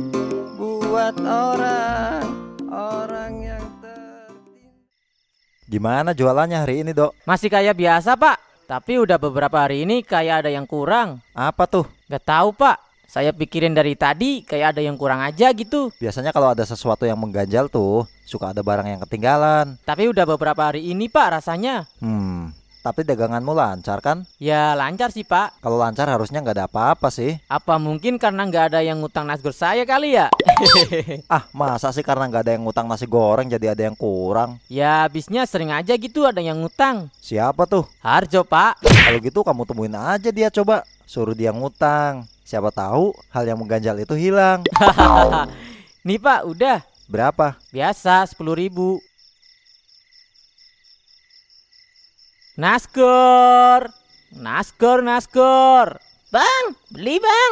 buat
orang orang yang tertindas. Gimana jualannya
hari ini, Dok?
Masih kayak biasa, Pak. Tapi udah beberapa hari ini kayak ada yang kurang. Apa tuh? Gak tahu, Pak. Saya pikirin dari tadi kayak ada yang kurang aja gitu.
Biasanya kalau
ada sesuatu yang mengganjal tuh, suka ada barang yang ketinggalan.
Tapi udah beberapa hari ini, Pak, rasanya.
Hmm, tapi daganganmu lancar kan?
Ya lancar sih pak Kalau lancar harusnya nggak ada apa-apa sih Apa mungkin karena nggak ada yang ngutang nasi saya kali ya? ah
masa sih karena nggak ada yang ngutang nasi goreng jadi ada yang kurang?
Ya bisnya sering aja gitu ada yang ngutang Siapa tuh? Harjo pak Kalau gitu kamu temuin aja dia coba Suruh dia
ngutang Siapa tahu hal yang mengganjal itu hilang Nih pak
udah Berapa? Biasa sepuluh ribu Nasker. Nasker, nasker. Bang, beli bang.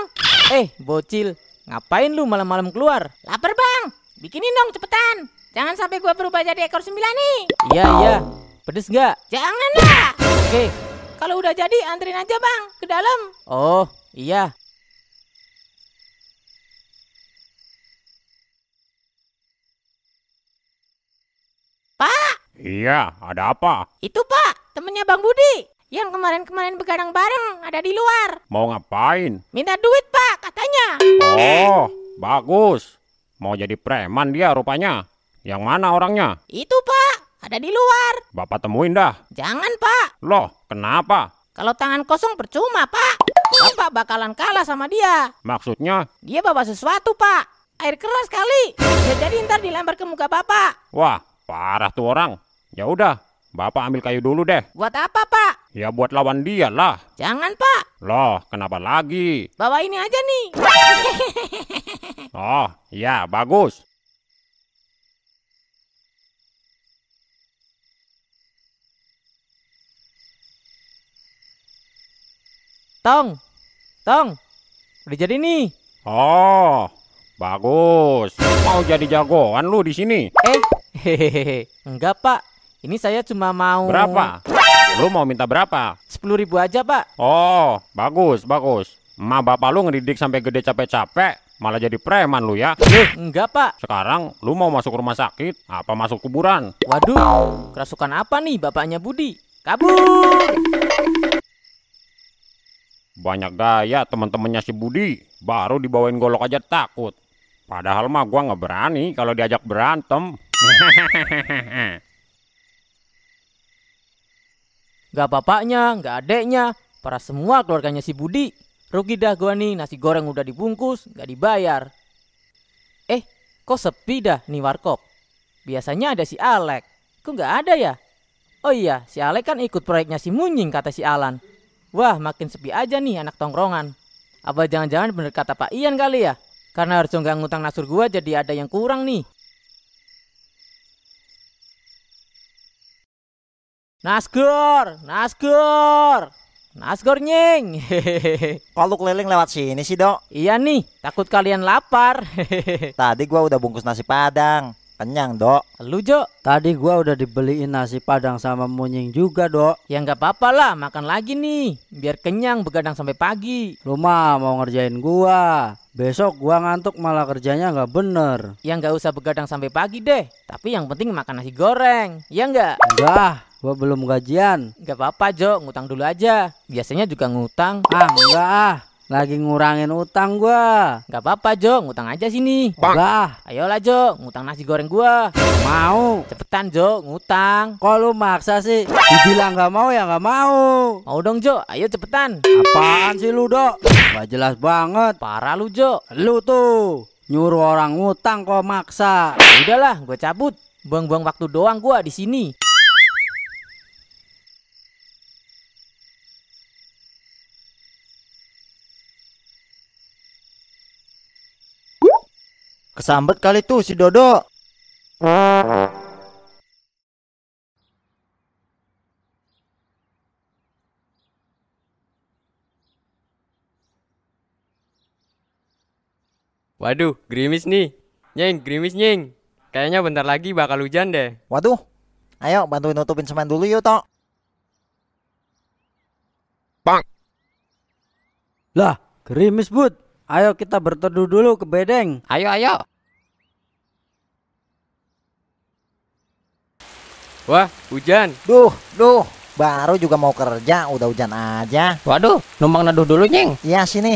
Eh, bocil. Ngapain lu malam-malam keluar? Laper bang. Bikinin dong cepetan. Jangan sampai gua berubah jadi ekor sembilan nih. Iya, iya. Pedes nggak? Jangan lah. Oke. Kalau udah jadi anterin aja bang ke dalam. Oh, iya.
Pak. Iya, ada apa? Itu
pak, temennya Bang Budi yang kemarin-kemarin begadang bareng ada di luar.
Mau ngapain?
Minta duit pak
katanya. Oh bagus. Mau jadi preman dia rupanya. Yang mana orangnya?
Itu pak ada di luar.
Bapak temuin dah. Jangan pak. Loh kenapa?
Kalau tangan kosong percuma pak. Bapak bakalan kalah sama dia.
Maksudnya?
Dia bawa sesuatu pak. Air keras kali. jadi ntar dilempar ke muka bapak.
Wah parah tuh orang. Ya udah Bapak ambil kayu dulu deh. Buat apa, Pak? Ya buat lawan dia lah. Jangan, Pak. Loh, kenapa lagi? Bawa ini aja nih. oh, ya bagus.
Tong, Tong, udah jadi nih. Oh, bagus. Mau jadi
jagoan lu di sini? Eh, hehehe, enggak
pak. Ini saya cuma mau
Berapa? Lu mau minta berapa? Sepuluh ribu aja pak Oh bagus bagus Ma bapak lu ngedidik sampai gede capek-capek Malah jadi preman lu ya eh, Enggak pak Sekarang lu mau masuk rumah sakit Apa masuk kuburan? Waduh
kerasukan apa nih bapaknya Budi? Kabur
Banyak gaya teman-temannya si Budi Baru dibawain golok aja takut Padahal mah gua nggak berani kalau diajak berantem
Gak bapaknya, gak adeknya, para semua keluarganya si Budi. Rugi dah gua nih, nasi goreng udah dibungkus, gak dibayar. Eh, kok sepi dah nih warkop? Biasanya ada si Alek, kok gak ada ya? Oh iya, si Alek kan ikut proyeknya si Munying kata si Alan. Wah, makin sepi aja nih anak tongkrongan. Apa jangan-jangan bener kata Pak Ian kali ya? Karena harus nggak ngutang Nasur gua jadi ada yang kurang nih. Nasgor, Nasgor, Nasgor nying. Kok lu keliling lewat sini sih, Dok? Iya nih, takut kalian lapar. Tadi gua udah bungkus nasi padang. Kenyang, Dok. Lu, Jo? Tadi gua udah dibeliin nasi padang sama Munying juga, Dok. Ya nggak apa-apa lah, makan lagi nih, biar kenyang begadang sampai pagi. Lu mah mau ngerjain gua. Besok gua ngantuk malah kerjanya nggak bener. Ya nggak usah begadang sampai pagi deh. Tapi yang penting makan nasi goreng. Ya nggak? Enggak. Gua belum gajian. Gak apa-apa, Jo. Ngutang dulu aja. Biasanya juga ngutang. Ah, enggak ah. Lagi ngurangin utang gua. Gak apa-apa, Jo. Ngutang aja sini. Bang, Enggak. Ah. Ayolah, Jo. Ngutang nasi goreng gua. mau. Cepetan, Jo. Ngutang. Kok lu maksa sih? Dibilang gak mau ya gak mau. Mau dong, Jo. Ayo cepetan. Apaan sih lu, Dok? Gak jelas banget. Parah lu, Jo. Lu tuh. Nyuruh orang ngutang kok maksa. Udahlah, gue cabut. Buang-buang waktu doang gua di sini.
Kesambet kali tuh si
Dodo.
Waduh,
gerimis nih. nying, gerimis nying, Kayaknya bentar lagi bakal hujan deh.
Waduh, ayo bantuin nutupin semen dulu yuk, Tok.
Bang. Lah, gerimis, Bud. Ayo kita berteduh dulu ke bedeng. Ayo, ayo. Wah, hujan. Duh,
duh. Baru juga mau kerja, udah hujan aja. Waduh, numpang neduh dulu, nying. Iya, sini.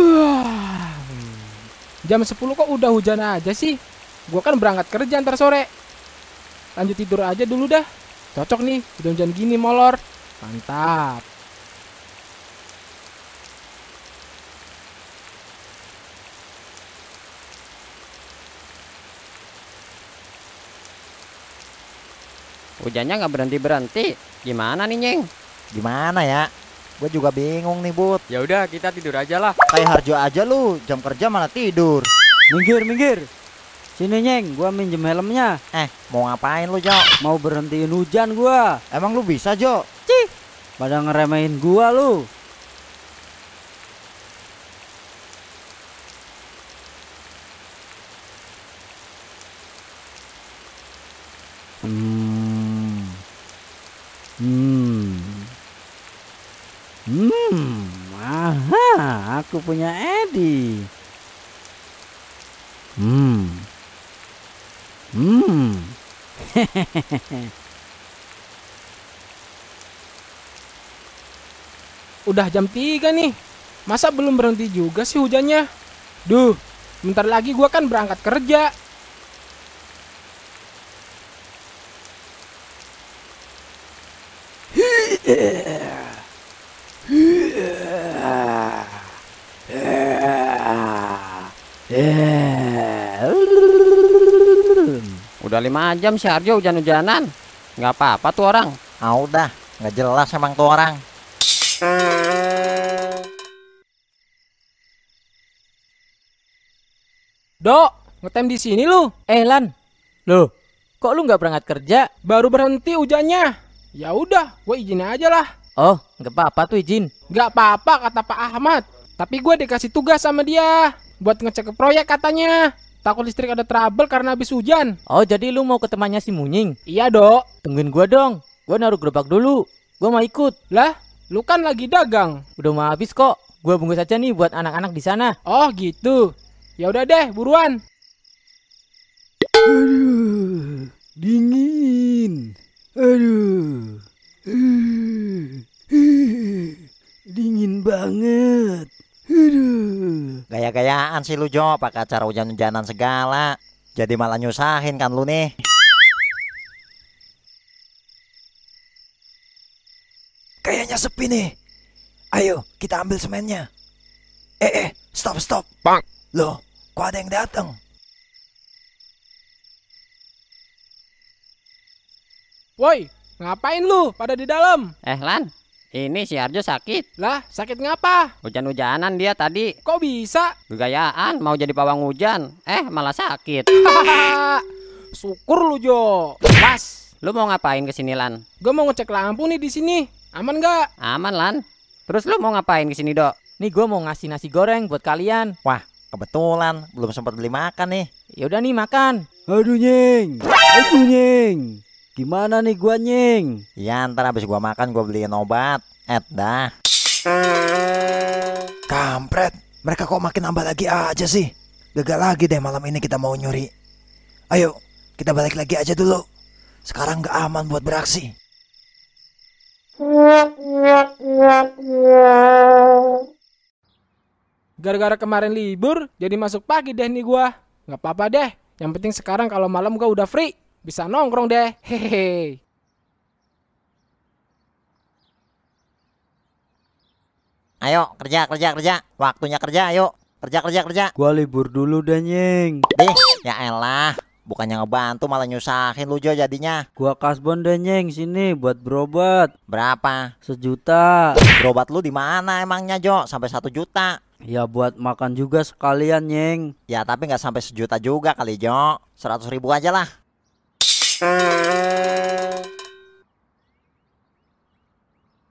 jam 10 kok udah hujan aja sih? Gua kan berangkat kerja ntar sore. Lanjut tidur aja dulu dah. Cocok nih, hujan-hujan gini molor. Mantap.
Hujannya nggak berhenti berhenti. Gimana nih Nying? Gimana ya? Gue juga bingung nih Bud.
Ya udah kita tidur aja lah.
Kayak Harjo aja lu, jam kerja malah
tidur. Minggir, minggir. Sini Nying, gue minjem helmnya. Eh, mau ngapain lu, Jo? Mau berhentiin hujan gue? Emang lu bisa, Jo? Cih. Pada ngeremehin gua lu. punya Edi. Hmm. Hmm.
Udah jam 3 nih. Masa belum berhenti juga sih hujannya? Duh, bentar lagi gua kan berangkat kerja.
Yeah.
Udah lima jam si Arjo hujan-hujanan. Nggak apa-apa tuh orang. Ah udah, nggak jelas emang tuh orang.
Dok, ngetem di sini lu. Eh Lan, loh kok lu nggak berangkat kerja? Baru berhenti hujannya. Ya udah, gue izin aja lah. Oh, nggak apa-apa tuh izin. Nggak apa-apa kata Pak Ahmad. Tapi gue dikasih tugas sama dia buat ngecek proyek katanya. Takut listrik ada trouble karena habis hujan. Oh, jadi lu mau ke temannya si
Munying? Iya, Dok. Tungguin gua dong. Gua naruh gerobak dulu. Gua mau ikut. Lah, lu kan lagi dagang. Udah mau habis kok. Gua bungkus aja nih buat anak-anak di sana. Oh, gitu.
Ya udah deh, buruan. Aduh, dingin. Aduh.
dingin
banget.
Gaya-gayaan sih lu Jo, pakai acara hujan-hujanan segala. Jadi malah nyusahin kan lu nih.
Kayaknya sepi nih. Ayo, kita ambil semennya. Eh, eh, stop, stop. Bang.
Loh, kok ada yang datang? Woi, ngapain lu pada di dalam? Eh, Lan, ini si Arjo sakit. Lah, sakit ngapa? Hujan-hujanan dia tadi. Kok bisa? Gayaan
mau jadi pawang hujan. Eh, malah sakit. Syukur lu, Jo.
Mas, Lu mau ngapain ke sini, Lan?
Gua mau ngecek lampu nih di sini. Aman gak? Aman,
Lan. Terus lu mau ngapain ke sini, Dok? Nih gua mau ngasih nasi goreng buat kalian. Wah, kebetulan. Belum sempat beli makan nih. Ya udah nih, makan. Aduh, nying. Aduh,
nying. Gimana nih gua nying? Ya ntar abis gua makan gua beliin obat. Eh
dah. Kampret, mereka kok makin nambah lagi aja sih. Gagal lagi deh malam ini kita mau nyuri. Ayo, kita balik lagi aja dulu. Sekarang gak aman buat beraksi.
Gara-gara kemarin libur, jadi masuk pagi deh nih gua. Gak apa-apa deh, yang penting sekarang kalau malam gua udah free bisa nongkrong deh. Hehehe.
Ayo kerja kerja kerja. Waktunya kerja ayo. Kerja kerja kerja. Gua libur dulu deh Deh, ya elah. Bukannya ngebantu malah nyusahin lu Jo
jadinya. Gua kasbon deh sini buat berobat. Berapa? Sejuta. Berobat lu di mana emangnya Jo? Sampai satu juta. Ya buat makan juga sekalian
nyeng. Ya tapi nggak sampai sejuta juga kali Jo. Seratus ribu aja lah.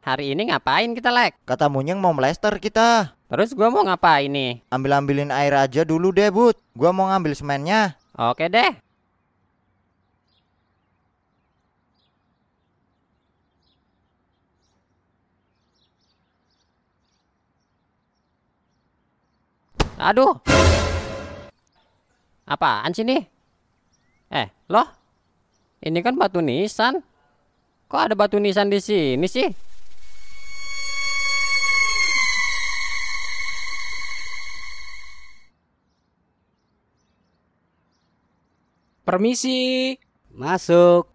Hari ini ngapain kita, Lek? Kata Munyeng mau melester kita. Terus gue mau ngapain nih? Ambil-ambilin air aja dulu deh, Bud. Gua mau ngambil semennya.
Oke deh.
Aduh.
Apaan sih nih? Eh, loh? Ini kan batu nisan. Kok ada batu nisan di sini sih?
Permisi. Masuk.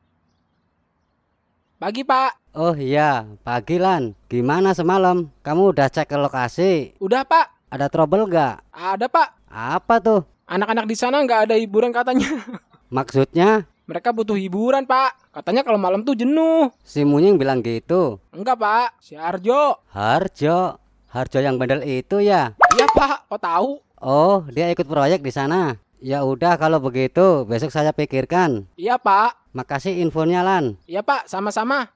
Pagi, Pak.
Oh iya, pagi Lan. Gimana semalam? Kamu udah cek ke lokasi? Udah, Pak. Ada trouble nggak? Ada, Pak. Apa
tuh? Anak-anak di sana nggak ada hiburan katanya.
Maksudnya?
Mereka butuh hiburan, Pak. Katanya kalau malam tuh jenuh.
Si Munying bilang gitu.
Enggak, Pak. Si Arjo.
Harjo. Harjo yang bandel itu ya?
Iya, Pak. Kok tahu?
Oh, dia ikut proyek di sana. Ya udah kalau begitu, besok saya pikirkan.
Iya, Pak.
Makasih infonya, Lan.
Iya, Pak. Sama-sama.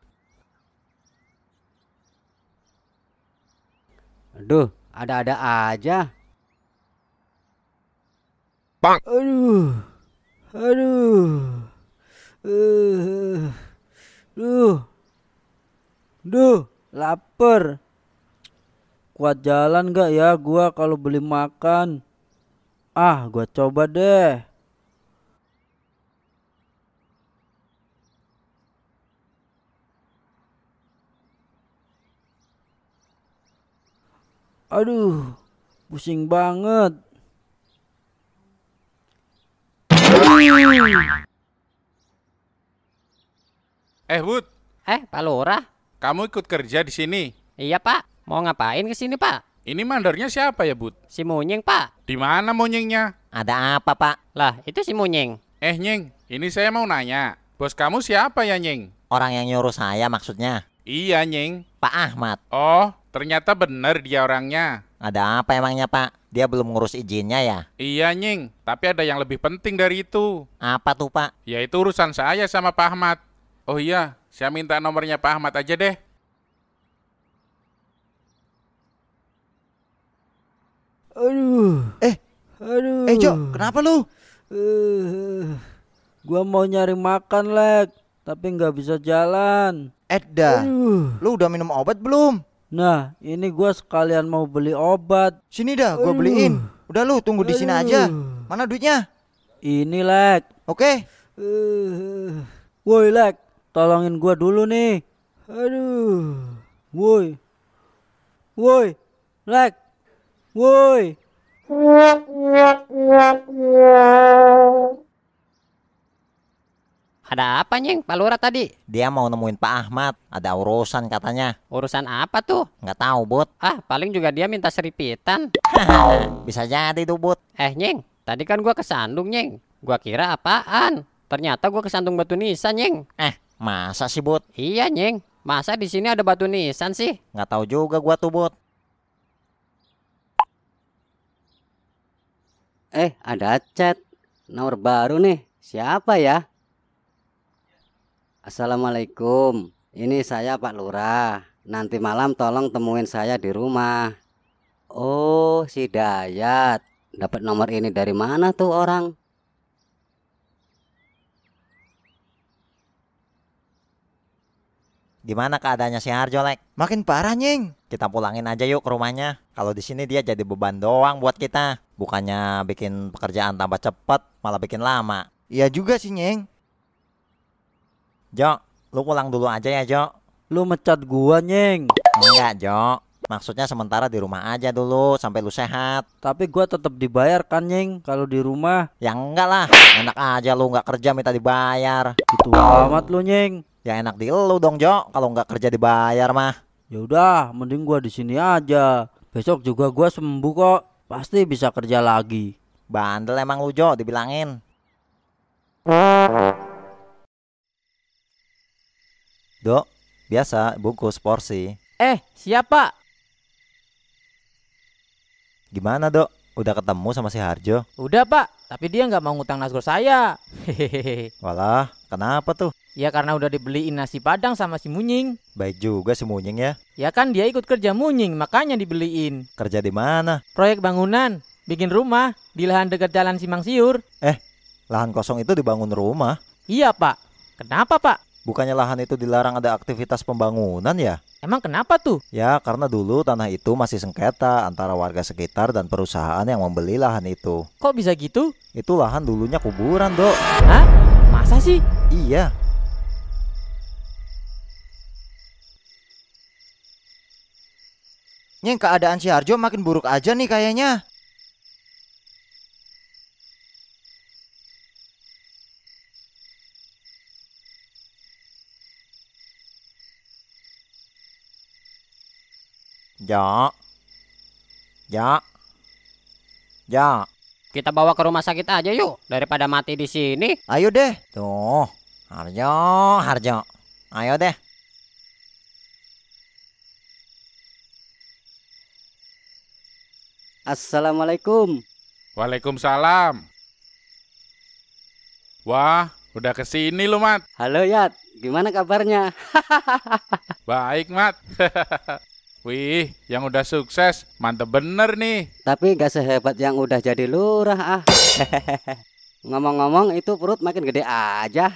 Aduh, ada-ada aja.
Pak. Aduh. Aduh. Eh, eh. duh. Duh, lapar. Kuat jalan gak ya gua kalau beli makan? Ah, gua coba deh. Aduh, pusing banget.
Hmm. Eh, Bud. Eh, Pak Lora. Kamu ikut kerja di sini? Iya, Pak. Mau ngapain ke sini, Pak? Ini mandornya siapa ya, Bud? Si Munying, Pak. Di mana Munyingnya? Ada apa, Pak? Lah, itu si Munying. Eh, Nyeng, ini saya mau nanya. Bos kamu siapa ya, Nyeng?
Orang yang nyuruh saya maksudnya.
Iya, Nyeng. Pak Ahmad. Oh, ternyata benar dia orangnya.
Ada apa emangnya, Pak? Dia belum ngurus izinnya ya?
Iya, Nying. Tapi ada yang lebih penting dari itu. Apa tuh, Pak? Yaitu urusan saya sama Pak Ahmad. Oh iya, saya minta nomornya Pak Ahmad aja deh.
Aduh. Eh. Aduh. Eh, Jo, kenapa lu? Uh, gua mau nyari makan, Lek, tapi nggak bisa jalan. Edda, Aduh. lu udah minum obat belum? Nah, ini gua sekalian mau beli obat. Sini dah, gua Aduh. beliin. Udah lu tunggu di sini aja. Mana duitnya? Ini, Lek. Oke. Okay. Uh, eh, woi, Lek. Tolongin gua dulu nih. Aduh. Woi. Woi. lag, Woi. Ada apa
nyeng Pak Lura tadi? Dia mau nemuin Pak Ahmad, ada urusan katanya. Urusan apa tuh? Nggak tahu, Bud. Ah, paling juga dia minta seripitan. Bisa jadi tuh, Bud. Eh, nyeng, tadi kan gua kesandung, nyeng. Gua kira apaan? Ternyata gua kesandung batu nisan, nyeng. Eh, Masa sih, Bud? Iya, Nying. Masa di sini ada batu nisan sih? Nggak tahu juga
gua tuh, Bud. Eh, ada chat. Nomor baru nih. Siapa ya? Assalamualaikum. Ini saya Pak Lurah. Nanti malam tolong temuin saya di rumah. Oh, si Dayat. Dapat nomor ini dari mana tuh orang?
Gimana keadaannya si Harjo, Lek? Makin parah, Nying. Kita pulangin aja yuk ke rumahnya. Kalau di sini dia jadi beban doang buat kita. Bukannya bikin pekerjaan tambah cepet, malah bikin lama.
Iya juga sih, Nying.
Jo, lu pulang dulu aja ya, Jo. Lu mecat gua, Nying. Enggak, Jo. Maksudnya sementara di rumah aja dulu sampai lu sehat. Tapi gua tetap dibayar kan, Nying, kalau di rumah. Ya enggak lah. Enak aja lu nggak kerja minta dibayar. Itu amat
lu, Nying. Ya enak di lu dong, Jo. Kalau nggak kerja dibayar mah. Ya udah, mending gua di sini aja. Besok juga gua sembuh kok. Pasti bisa kerja lagi. Bandel emang lu, Jo, dibilangin.
Dok, biasa bungkus porsi.
Eh, siapa?
Gimana, Dok? Udah ketemu sama si Harjo?
Udah, Pak. Tapi dia nggak mau ngutang nasgor saya. Hehehe. Walah, kenapa tuh? Ya karena udah dibeliin nasi padang sama si Munying. Baik juga si Munying ya. Ya kan dia ikut kerja Munying, makanya dibeliin.
Kerja di mana?
Proyek bangunan, bikin rumah di lahan dekat jalan Simang Siur.
Eh, lahan kosong itu dibangun rumah? Iya, Pak. Kenapa, Pak? Bukannya lahan itu dilarang ada aktivitas pembangunan ya?
Emang kenapa tuh?
Ya, karena dulu tanah itu masih sengketa antara warga sekitar dan perusahaan yang membeli lahan itu. Kok bisa gitu? Itu lahan dulunya kuburan, Dok. Hah? Masa sih? Iya,
yang keadaan si Harjo makin buruk aja nih kayaknya.
Ya. Ya. Ya. Kita bawa ke rumah sakit aja yuk daripada mati di sini. Ayo deh. Tuh. Harjo,
Harjo. Ayo deh.
Assalamualaikum. Waalaikumsalam. Wah, udah kesini lu, Mat. Halo, Yat. Gimana kabarnya? Baik, Mat. Wih, yang udah sukses, mantep bener nih.
Tapi gak sehebat yang udah jadi lurah, ah.
Ngomong-ngomong, itu perut makin gede aja.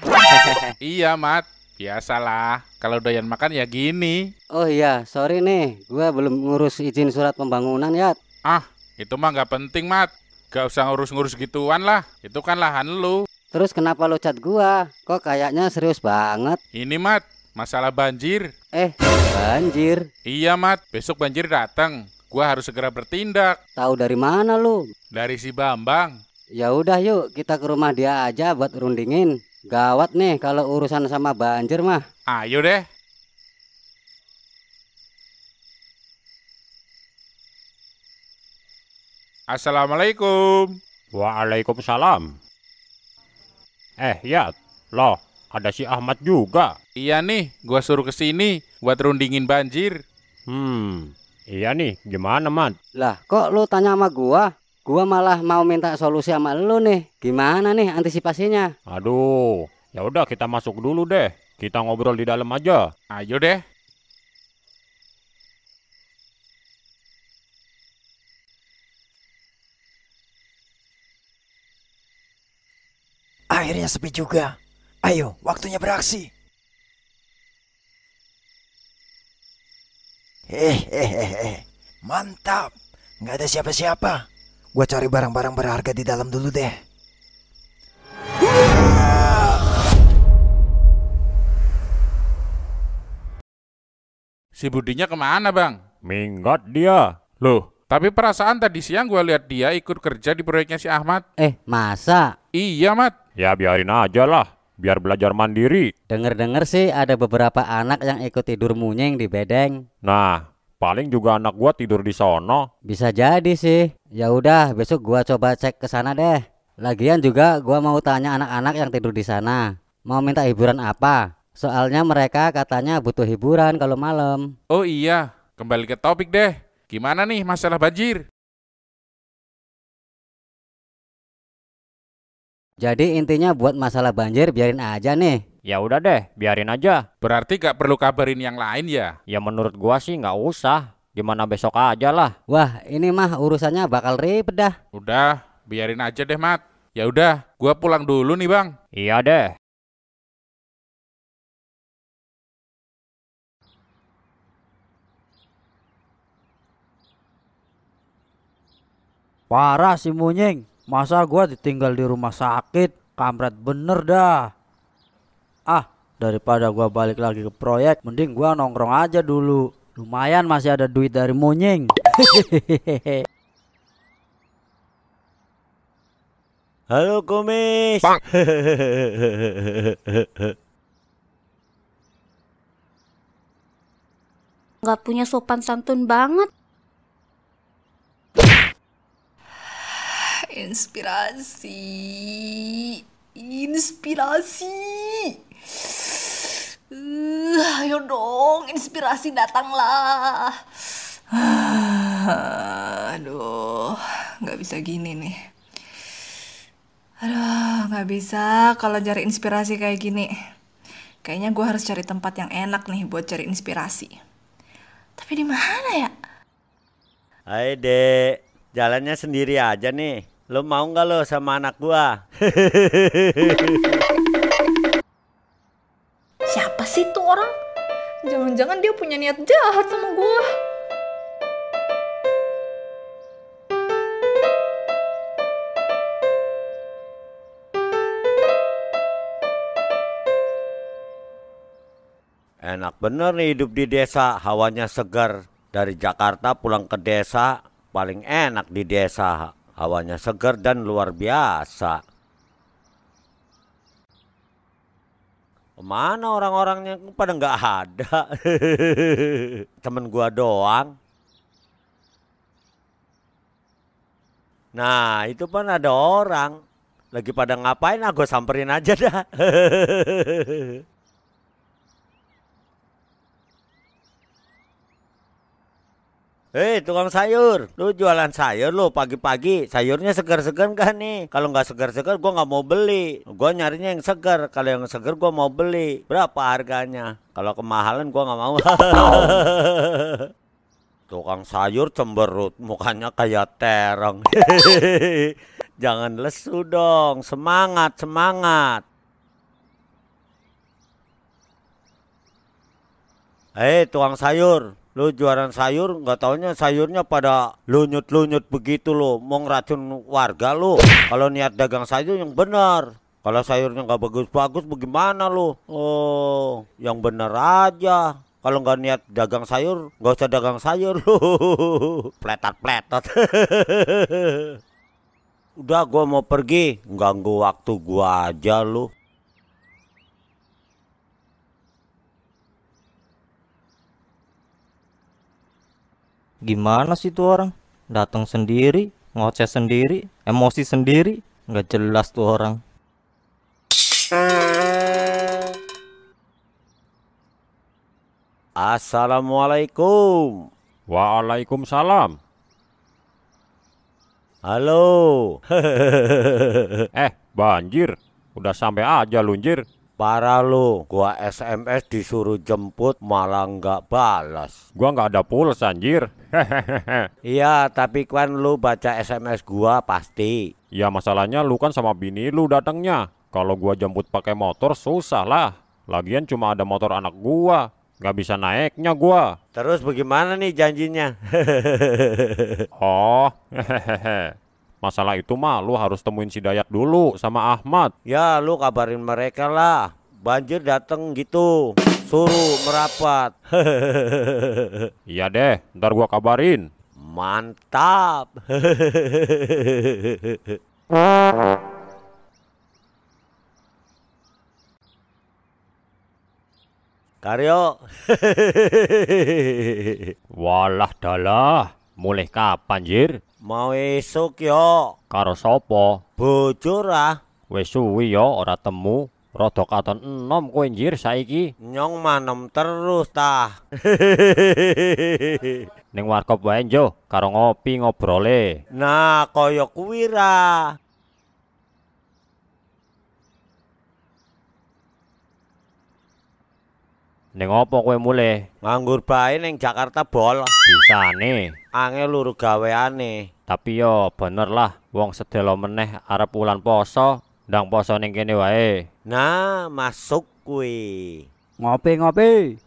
iya, Mat. Biasalah, kalau doyan makan ya gini. Oh
iya, sorry nih, gue belum ngurus izin surat pembangunan Yat.
Ah, itu mah nggak penting, Mat. Gak usah ngurus-ngurus gituan lah. Itu kan lahan lu.
Terus kenapa lu cat gua? Kok kayaknya serius
banget? Ini, Mat. Masalah banjir. Eh, banjir? Iya, Mat. Besok banjir datang. Gua harus segera bertindak.
Tahu dari mana lu?
Dari si Bambang.
Ya udah yuk, kita ke rumah dia aja buat rundingin. Gawat nih kalau urusan sama banjir mah.
Ayo deh. Assalamualaikum. Waalaikumsalam. Eh, ya, loh, ada si Ahmad juga. Iya nih, gua suruh ke sini buat rundingin banjir. Hmm, iya nih, gimana, Mat? Lah,
kok lu tanya sama gua? Gua malah mau minta solusi sama lu nih.
Gimana nih
antisipasinya?
Aduh, ya udah kita masuk dulu deh. Kita ngobrol di dalam aja. Ayo deh.
Akhirnya sepi juga. Ayo, waktunya beraksi. Hehehe, mantap. Nggak ada siapa-siapa. Gua cari barang-barang berharga di dalam dulu deh.
Si Budinya kemana bang? Minggat dia. Loh, tapi perasaan tadi siang gue lihat dia ikut kerja di proyeknya si Ahmad. Eh, masa? Iya, Mat. Ya biarin aja lah, biar belajar mandiri.
Dengar-dengar sih ada beberapa anak yang ikut tidur munying di bedeng. Nah, paling juga anak gua tidur di sono. Bisa jadi sih. Ya udah, besok gua coba cek ke sana deh. Lagian juga gua mau tanya anak-anak yang tidur di sana, mau minta hiburan apa? Soalnya mereka katanya butuh hiburan kalau malam.
Oh iya, kembali ke topik deh. Gimana nih masalah banjir?
Jadi intinya buat masalah banjir biarin aja nih.
Ya udah deh, biarin aja. Berarti gak perlu kabarin yang lain ya? Ya menurut gua sih nggak usah. Gimana besok aja lah.
Wah, ini mah urusannya bakal ribet dah.
Udah, biarin aja deh, Mat. Ya udah, gua pulang dulu nih, Bang. Iya deh.
Parah si Munying. Masa gua ditinggal di rumah sakit? Kamret bener dah. Ah, daripada gua balik lagi ke proyek, mending gua nongkrong aja dulu. Lumayan masih ada duit dari monyeng.
Halo komis.
Gak punya sopan santun banget. inspirasi inspirasi uh, ayo dong inspirasi datanglah aduh nggak bisa gini nih aduh nggak bisa kalau cari inspirasi kayak gini kayaknya gue harus cari tempat yang enak nih buat cari inspirasi tapi di mana ya
Hai dek, jalannya sendiri aja nih. Lo mau nggak lo sama anak gua?
Siapa sih tuh orang? Jangan-jangan dia punya niat jahat sama gua.
Enak bener nih hidup di desa, hawanya segar. Dari Jakarta pulang ke desa, paling enak di desa. Hawanya segar dan luar biasa. Mana orang-orangnya pada nggak ada. Temen gua doang. Nah, itu pun ada orang lagi pada ngapain? Nah, samperin aja dah. Hei eh, tukang sayur, lu jualan sayur lu pagi-pagi, sayurnya segar-segar kan nih? Kalau nggak segar-segar gua nggak mau beli. Gua nyarinya yang segar, kalau yang segar gua mau beli. Berapa harganya? Kalau kemahalan gua nggak mau. tukang sayur cemberut, mukanya kayak terong. Jangan lesu dong, semangat, semangat. Hei eh, tukang sayur, Lu jualan sayur, nggak taunya sayurnya pada lunyut-lunyut begitu lo, mau ngeracun warga lo. Kalau niat dagang sayur yang benar, kalau sayurnya nggak bagus-bagus bagaimana lo? Oh, yang benar aja. Kalau nggak niat dagang sayur, nggak usah dagang sayur lo. Pletat-pletat. Udah gua mau pergi, ganggu waktu gua aja lo. Gimana sih tuh orang? Datang sendiri, ngoceh sendiri, emosi sendiri, nggak jelas tuh orang. Assalamualaikum.
Waalaikumsalam. Halo. eh, banjir. Udah sampai aja lunjir. Parah lu, gua SMS disuruh jemput malah nggak balas. Gua nggak ada pulsa anjir. iya, tapi kan lu baca SMS gua pasti. Ya masalahnya lu kan sama bini lu datangnya. Kalau gua jemput pakai motor susah lah. Lagian cuma ada motor anak gua. Gak bisa naiknya gua. Terus bagaimana nih janjinya? oh, hehehe. Masalah itu mah lu harus temuin si Dayat dulu sama Ahmad. Ya lu kabarin mereka lah. Banjir dateng
gitu. Suruh merapat.
iya deh, ntar gua kabarin. Mantap.
Karyo. Walah dalah, mulai kapan jir? Mau esuk yo. Karo sapa? Bojo ra. Ah. Wis suwi yo ora temu. Rada katon enom kowe njir saiki. Nyong manem terus tah.
Ning warkop wae njo, karo ngopi ngobrole.
Nah, kaya kuwi ra. Ning apa kowe Nganggur bae ning Jakarta bol. Bisane. Angel luru gaweane. Tapi yo bener lah, wong sedelo meneh
arep wulan poso, ndang poso ning kene wae.
Nah, masuk kuwi.
Ngopi-ngopi.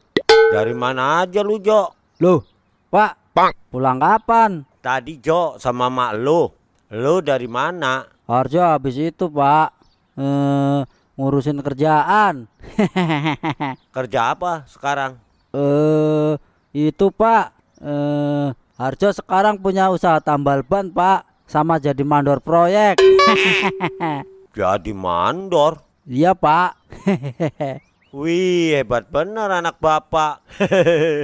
Dari mana aja lu, Jo? Lu, Pak. Pak. Pulang kapan? Tadi Jo sama mak lu. Lu dari mana?
Harjo habis itu, Pak. Eh, ngurusin kerjaan. Kerja
apa sekarang?
Eh, itu, Pak. Eh Harjo sekarang punya usaha tambal ban pak Sama jadi mandor proyek
Jadi mandor?
Iya pak
Wih hebat bener anak bapak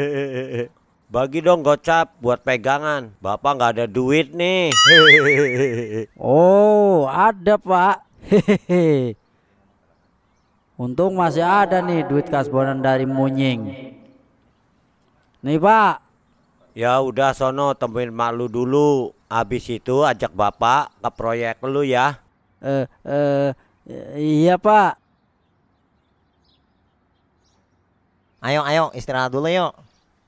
Bagi dong gocap buat pegangan Bapak nggak ada duit nih
Oh ada pak Untung masih ada nih duit kasbonan dari Munying Nih pak
Ya udah sono temuin mak lu dulu. Habis itu ajak bapak ke proyek lu ya.
Eh uh, eh iya pak. Ayo ayo istirahat dulu yuk.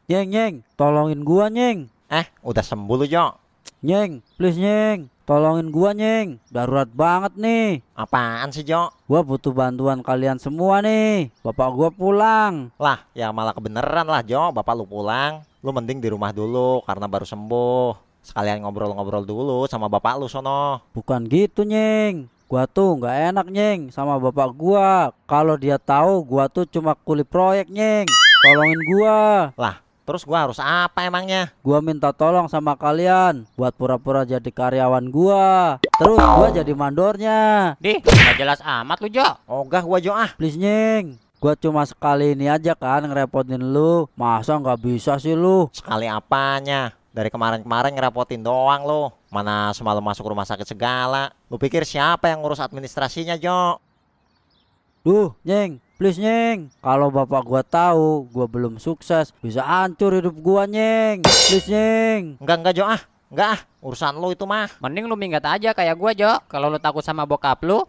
Nyeng nyeng, tolongin gua nyeng. Eh, udah sembuh lu, Jo. Nyeng, please nyeng. Tolongin gua, Nying. Darurat banget nih. Apaan sih, Jo? Gua butuh bantuan kalian semua nih. Bapak gua
pulang. Lah, ya malah kebeneran lah, Jo. Bapak lu pulang. Lu mending di rumah dulu
karena baru sembuh. Sekalian ngobrol-ngobrol dulu sama bapak lu sono. Bukan gitu, Nying. Gua tuh nggak enak, Nying, sama bapak gua. Kalau dia tahu gua tuh cuma kulit proyek, Nying. Tolongin gua. Lah, Terus gua harus apa emangnya? Gua minta tolong sama kalian buat pura-pura jadi karyawan gua. Terus gua jadi mandornya.
Dih, gak jelas amat lu, Jo.
Ogah gua, Jo ah. Please, Nying. Gua cuma sekali ini aja kan ngerepotin lu. Masa nggak bisa sih lu? Sekali apanya?
Dari kemarin-kemarin ngerepotin doang lu. Mana semalam masuk rumah sakit segala. Lu pikir siapa yang ngurus administrasinya, Jo?
Duh, Nying, Please nying, kalau bapak gua tahu gua belum sukses, bisa hancur hidup gua nying. Please nying.
Enggak enggak Jo ah, enggak ah, urusan lo itu mah. Mending lu minggat aja kayak gua Jo, kalau lu takut sama bokap lu.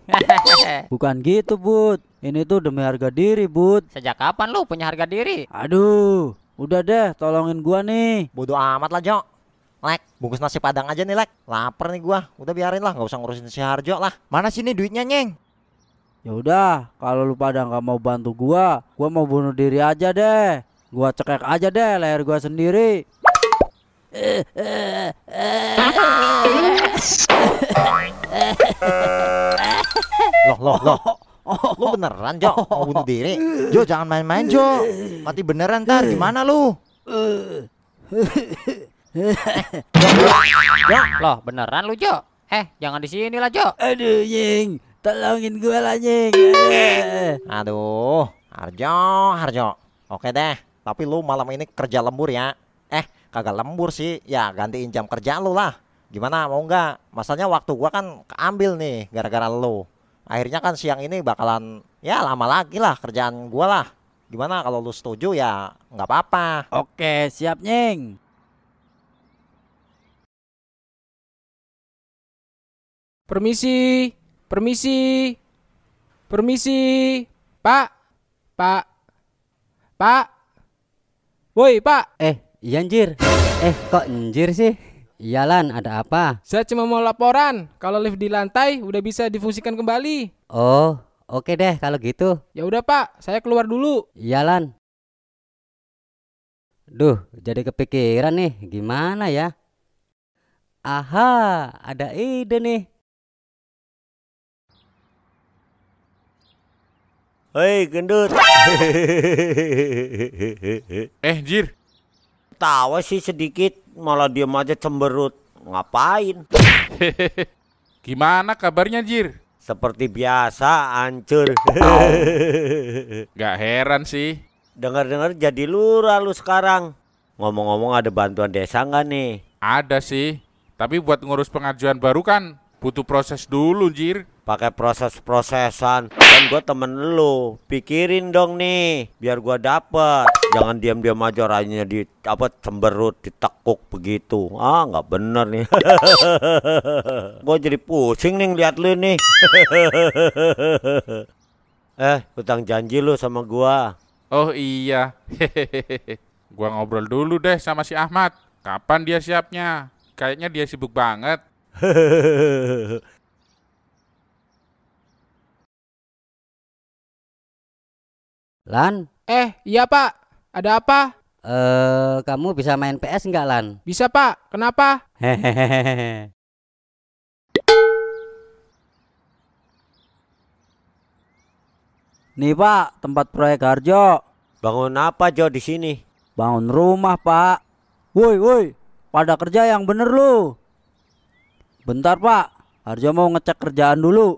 Bukan gitu, Bud. Ini tuh demi harga diri, Bud.
Sejak kapan lu punya harga diri?
Aduh, udah deh, tolongin gua nih. Bodoh amat
lah, Jo. Lek, bungkus nasi padang aja nih, Lek. Laper nih gua. Udah biarin lah, nggak usah ngurusin si Harjo lah.
Mana sini duitnya, Nying? Ya udah, kalau lu pada nggak mau bantu gua, gua mau bunuh diri aja deh. Gua cekek aja deh leher gua sendiri.
Loh, loh, loh. Lu beneran, Jo? Mau bunuh diri? Jo, jangan main-main, Jo. Mati beneran ntar, gimana
lu?
Jo, loh, beneran lu, Jo? Eh, jangan di sini lah, Jo. Aduh, Ying tolongin gue anjing eh.
aduh Harjo Harjo oke deh tapi lu malam ini kerja lembur ya eh kagak lembur sih ya gantiin jam kerja lu lah gimana mau nggak Masalahnya waktu gua kan keambil nih gara-gara lu akhirnya kan siang ini bakalan ya lama lagi lah kerjaan gua lah gimana kalau lu setuju ya nggak apa-apa oke siap nying
permisi Permisi. Permisi. Pak. Pak. Pak. Woi, Pak. Eh, iya anjir. Eh,
kok anjir sih? Iyalan, ada apa?
Saya cuma mau laporan kalau lift di lantai udah bisa difungsikan kembali.
Oh, oke deh kalau gitu.
Ya udah, Pak. Saya keluar dulu.
Iyalan. Duh, jadi kepikiran nih, gimana ya? Aha, ada ide nih.
Hei gendut Eh Jir Tawa sih sedikit malah diem aja cemberut Ngapain Gimana kabarnya Jir Seperti biasa ancur Gak heran
sih Dengar-dengar jadi lurah lu sekarang Ngomong-ngomong ada bantuan desa nggak nih Ada sih Tapi buat ngurus pengajuan baru kan Butuh proses dulu, Jir. Pakai proses-prosesan. Dan gue temen lu. Pikirin dong nih,
biar gua dapet. Jangan diam-diam aja rayanya di apa cemberut, ditekuk begitu. Ah, nggak bener nih. gue jadi pusing nih lihat lu nih. eh, utang janji lu sama gua.
Oh iya. Gue gua ngobrol dulu deh sama si Ahmad. Kapan dia siapnya? Kayaknya dia sibuk banget.
Lan? Eh, iya pak. Ada apa? Eh, uh, kamu bisa main PS nggak Lan? Bisa
pak. Kenapa? Hehehe. Nih pak, tempat proyek Harjo. Bangun apa Jo di sini? Bangun rumah pak. Woi, woi, pada kerja yang bener loh. Bentar pak, Harjo mau ngecek kerjaan dulu.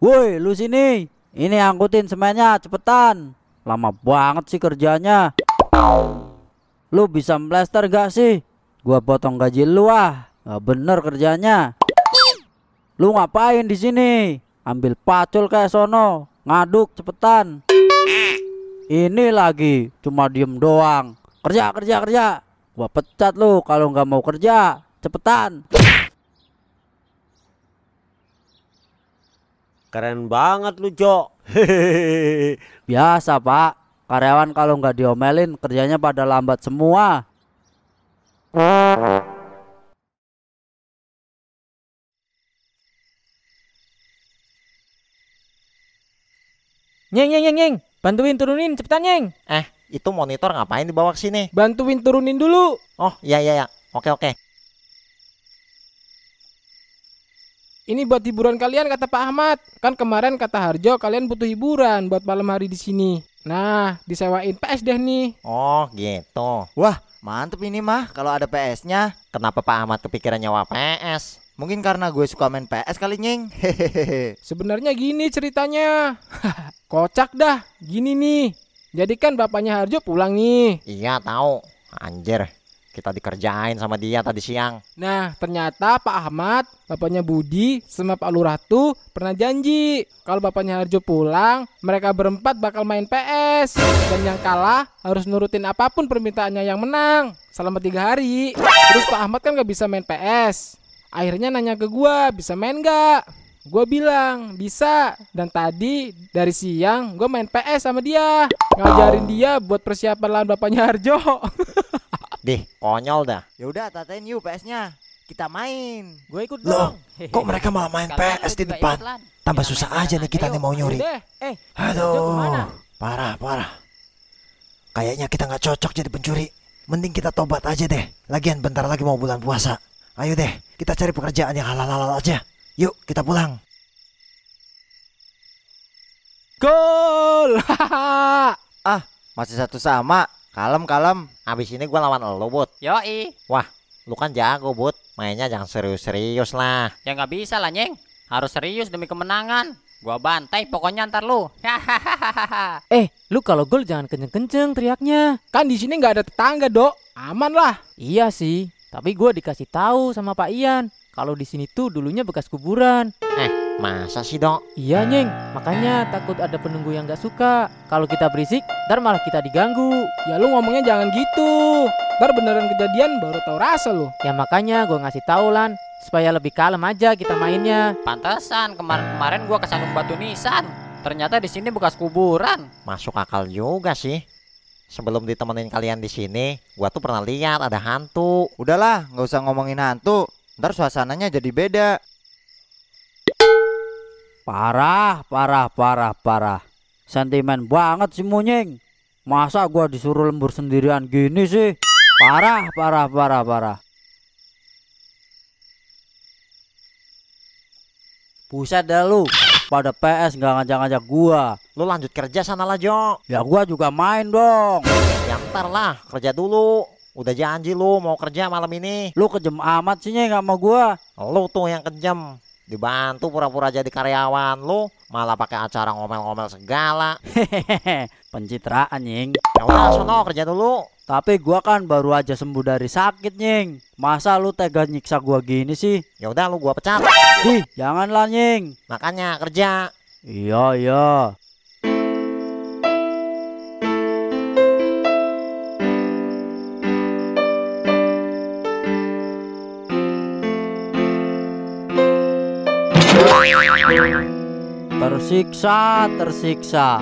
Woi, lu sini. Ini angkutin semennya, cepetan. Lama banget sih kerjanya. Lu bisa melester gak sih? Gua potong gaji lu ah. Gak bener kerjanya. Lu ngapain di sini? Ambil pacul kayak sono. Ngaduk cepetan. Ini lagi cuma diem doang. Kerja kerja kerja. Gua pecat lu kalau nggak mau kerja. Cepetan. Keren banget lu, Cok. Biasa, Pak. Karyawan kalau nggak diomelin kerjanya pada lambat semua.
Nyeng nyeng nyeng nyeng, bantuin turunin cepetan nyeng. Eh, itu monitor ngapain dibawa ke sini? Bantuin turunin dulu. Oh,
iya iya iya. Oke oke. Ini buat hiburan kalian kata Pak Ahmad. Kan kemarin kata Harjo kalian butuh hiburan buat malam hari di sini. Nah, disewain PS deh nih.
Oh, gitu. Wah, mantep ini mah kalau ada PS-nya. Kenapa Pak Ahmad kepikiran nyawa PS? Mungkin karena gue suka main PS kali
Nying. Hehehe. Sebenarnya gini ceritanya. Kocak dah. Gini nih. Jadi kan bapaknya Harjo pulang nih. Iya, tahu.
Anjir, kita dikerjain sama dia tadi siang.
Nah, ternyata Pak Ahmad, bapaknya Budi, sama Pak tuh pernah janji kalau bapaknya Harjo pulang, mereka berempat bakal main PS dan yang kalah harus nurutin apapun permintaannya yang menang selama tiga hari. Terus Pak Ahmad kan nggak bisa main PS. Akhirnya nanya ke gua, bisa main nggak? Gue bilang bisa dan tadi dari siang gue main PS sama dia ngajarin dia buat persiapan lawan bapaknya Harjo.
Dih, konyol dah. Ya udah, tatain yuk PS-nya. Kita main. Gue ikut Loh, Kok mereka malah main PS di
depan? Iklan. Tambah kita susah aja nih kita nih mau nyuri.
Eh, Aduh,
parah, parah. Kayaknya kita nggak cocok jadi pencuri. Mending kita tobat aja deh. Lagian bentar lagi mau bulan puasa. Ayo deh, kita cari pekerjaan yang halal-halal aja. Yuk, kita pulang. Gol!
ah, masih satu sama. Kalem kalem, abis ini gue lawan lo bud Yoi Wah, lu kan jago bud, mainnya jangan serius-serius lah Ya nggak bisa lah nyeng, harus serius demi kemenangan Gua bantai pokoknya ntar lu.
eh, lu kalau gol jangan kenceng-kenceng teriaknya. Kan di sini nggak ada tetangga, Dok. Aman lah. Iya sih, tapi gue dikasih tahu sama Pak Ian kalau di sini tuh dulunya bekas kuburan. Eh, Masa sih dok? Iya ah. nyeng, makanya takut ada penunggu yang gak suka Kalau kita berisik, ntar malah kita diganggu Ya lu ngomongnya jangan gitu Ntar beneran kejadian baru tau rasa lu Ya makanya gue ngasih tau Lan Supaya lebih kalem aja kita mainnya
Pantesan, kemarin-kemarin gue kesandung batu nisan Ternyata di sini bekas kuburan Masuk akal juga sih Sebelum ditemenin kalian di sini, gua tuh pernah lihat ada hantu. Udahlah, nggak usah ngomongin hantu. Ntar suasananya jadi beda.
Parah, parah, parah, parah. Sentimen banget si Munying. Masa gua disuruh lembur sendirian gini sih? Parah, parah, parah, parah. Buset dah lu, pada PS nggak ngajak-ngajak gua. Lu lanjut kerja sana lah, Jo.
Ya gua juga main dong. Ya ntar lah, kerja dulu. Udah janji lu mau kerja malam ini. Lu kejem amat sih nggak sama gua. Lu tuh yang kejem. Dibantu pura-pura jadi karyawan lu, malah pakai acara ngomel-ngomel segala. Hehehe,
pencitraan, Nying. Ya udah, sono oh, kerja dulu. Tapi gua kan baru aja sembuh dari sakit, Nying. Masa lu tega nyiksa gua gini sih? Ya udah lu gua pecat. Ih, janganlah, Nying. Makanya kerja. Iya, iya. Tersiksa, tersiksa.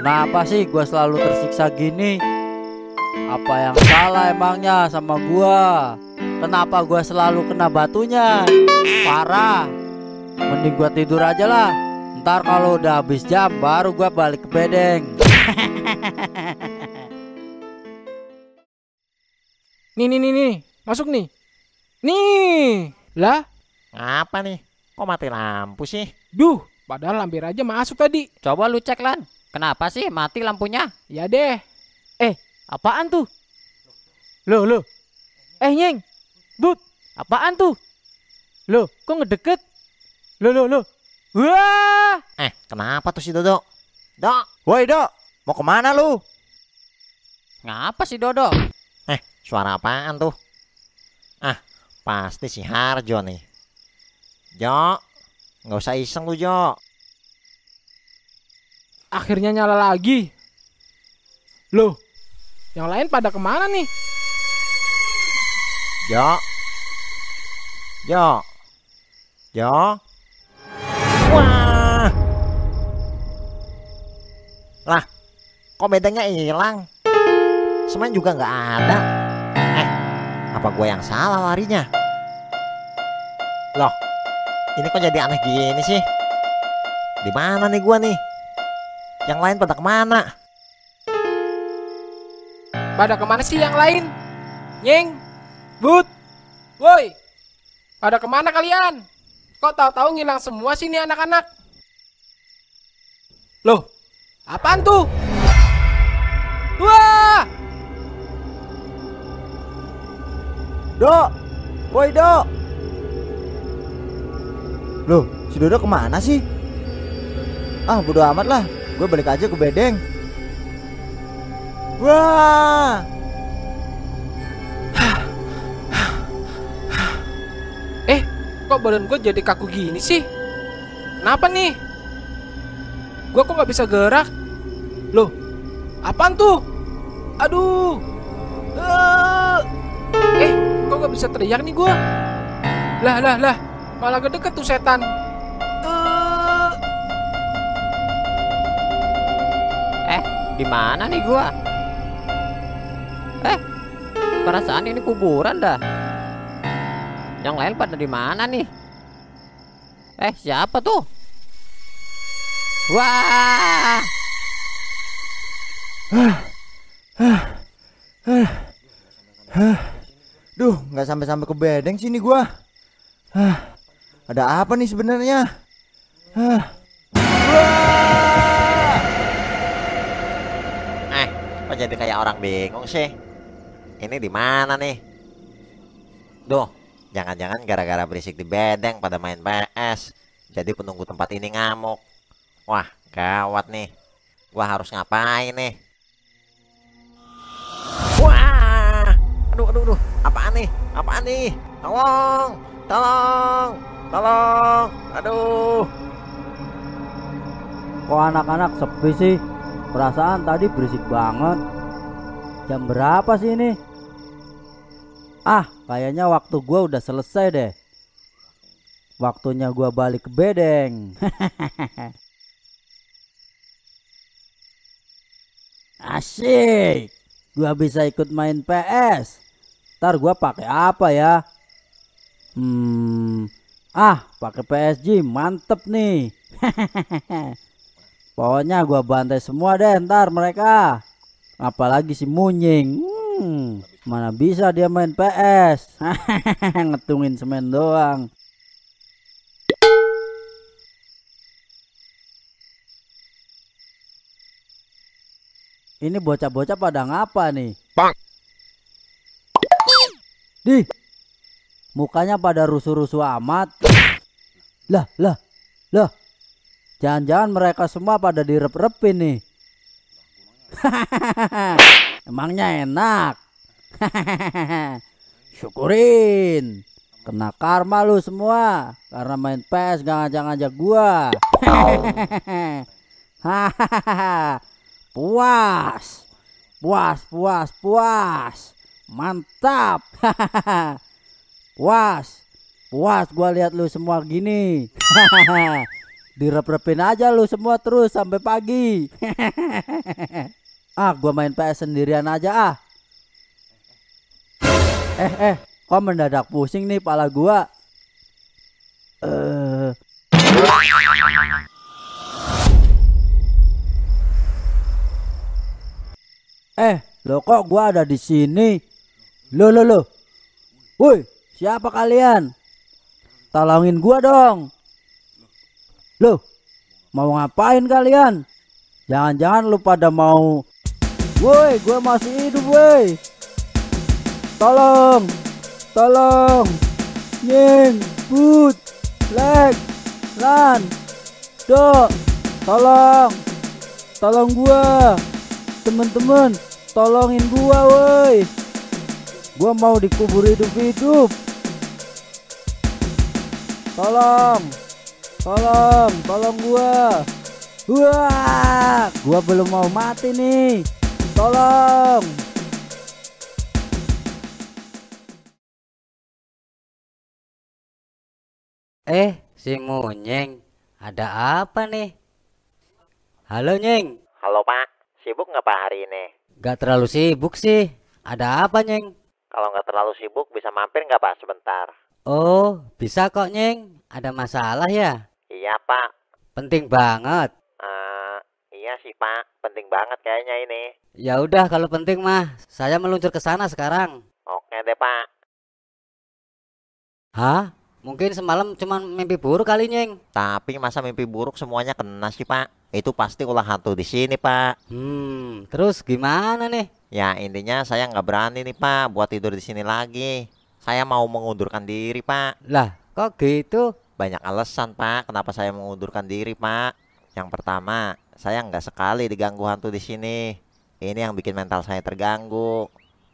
Kenapa sih gue selalu tersiksa gini? Apa yang salah emangnya sama gue? Kenapa gue selalu kena batunya? Parah. Mending gue tidur aja lah. Ntar kalau udah habis jam baru gue balik ke bedeng.
nih nih nih
nih, masuk nih. Nih, lah. Apa nih? Kok mati lampu sih? Duh, padahal lampir aja masuk tadi. Coba lu cek, Lan. Kenapa sih mati lampunya? Ya deh. Eh, apaan tuh? Loh, loh.
Eh, Nyeng. Bud, apaan tuh? Loh, kok ngedeket? Loh, loh, loh. Wah!
Eh, kenapa
tuh si Dodo? Dok. Woi, Dok.
Mau kemana lu?
Ngapa sih Dodo?
Eh, suara apaan tuh? Ah, pasti si Harjo nih. Jo, nggak usah iseng lu Jo.
Akhirnya nyala lagi. Loh, yang lain pada kemana nih? Jo, Jo, Jo. Wah.
Lah, kok bedanya hilang? Semen juga nggak ada. Eh, apa gue yang salah larinya? Loh, ini kok jadi aneh gini sih? Di mana nih gua nih? Yang lain pada kemana?
Pada kemana sih yang lain? nying But, Woi, pada kemana kalian? Kok tahu-tahu ngilang semua sini anak-anak? Loh, apaan tuh? Wah!
Do, woi Do,
Loh,
si Dodo kemana sih? Ah, bodo amat lah. Gue balik aja ke bedeng.
Wah! eh, kok badan gue jadi kaku gini sih? Kenapa nih? Gue kok gak bisa gerak? Loh, apaan tuh? Aduh! Eh, kok gak bisa teriak nih gue? Lah, lah, lah malah kedeket tuh setan
eh,
eh
di mana nih gua eh perasaan ini kuburan dah yang lain pada di mana nih eh
siapa tuh wah
Duh, nggak sampai-sampai ke bedeng sini gua. Hah. Ada apa nih sebenarnya?
Eh, kok jadi kayak orang bingung sih? Ini di mana nih? Duh, jangan-jangan gara-gara berisik di bedeng pada main PS. Jadi penunggu tempat ini ngamuk. Wah, gawat nih. Gua harus ngapain nih? Wah! Aduh, aduh, aduh. Apaan nih? Apaan nih? Tolong! Tolong! Tolong.
Aduh. Kok anak-anak sepi sih? Perasaan tadi berisik banget. Jam berapa sih ini? Ah, kayaknya waktu gue udah selesai deh. Waktunya gue balik ke bedeng. Asik. gue bisa ikut main PS. Ntar gue pakai apa ya? Hmm, Ah, pakai PSG mantep nih. Pokoknya gua bantai semua deh ntar mereka. Apalagi si Munying. Hmm, mana bisa dia main PS. Ngetungin semen doang. Ini bocah-bocah pada ngapa nih? Bang. Di, Mukanya pada rusuh-rusuh amat. Lah, lah, lah. Jangan-jangan mereka semua pada direp-repin nih. Emangnya enak. Syukurin. Kena karma lu semua karena main PS gak ngajak-ngajak gua. puas. Puas, puas, puas. Mantap. Was, was gua lihat lu semua gini. Direp-repin aja lu semua terus sampai pagi. ah, gua main PS sendirian aja ah. Eh, eh, kok mendadak pusing nih pala gua. Eh. Eh, lo kok gua ada di sini? Lo lo lo. Woi, Siapa kalian? Tolongin gua dong. Loh, mau ngapain kalian? Jangan-jangan lu pada mau Woi, gue masih hidup, woi. Tolong. Tolong. Nying, but, leg, lan, do. Tolong. Tolong gua. Temen-temen, tolongin gua, woi. Gua mau dikubur hidup-hidup. Tolong. Tolong, tolong gua. Wah, gua belum mau mati nih. Tolong.
Eh, si monyeng, ada apa nih? Halo Nyeng. Halo Pak, sibuk
nggak Pak hari ini?
Gak terlalu sibuk sih. Ada apa Nyeng?
Kalau nggak terlalu sibuk bisa mampir nggak Pak sebentar?
Oh, bisa kok, Nying. Ada masalah ya?
Iya, Pak.
Penting banget.
Uh, iya sih, Pak. Penting banget kayaknya ini.
Ya udah kalau penting mah, saya meluncur ke sana sekarang.
Oke deh, Pak.
Hah? Mungkin semalam cuma mimpi buruk kali, Nying.
Tapi masa mimpi buruk semuanya kena sih, Pak? Itu pasti ulah hantu di sini, Pak.
Hmm, terus gimana
nih? Ya, intinya saya nggak berani nih, Pak, buat tidur di sini lagi. Saya mau mengundurkan diri, Pak. Lah, kok gitu? Banyak alasan, Pak, kenapa saya mengundurkan diri, Pak. Yang pertama, saya nggak sekali diganggu hantu di sini. Ini yang bikin mental saya terganggu.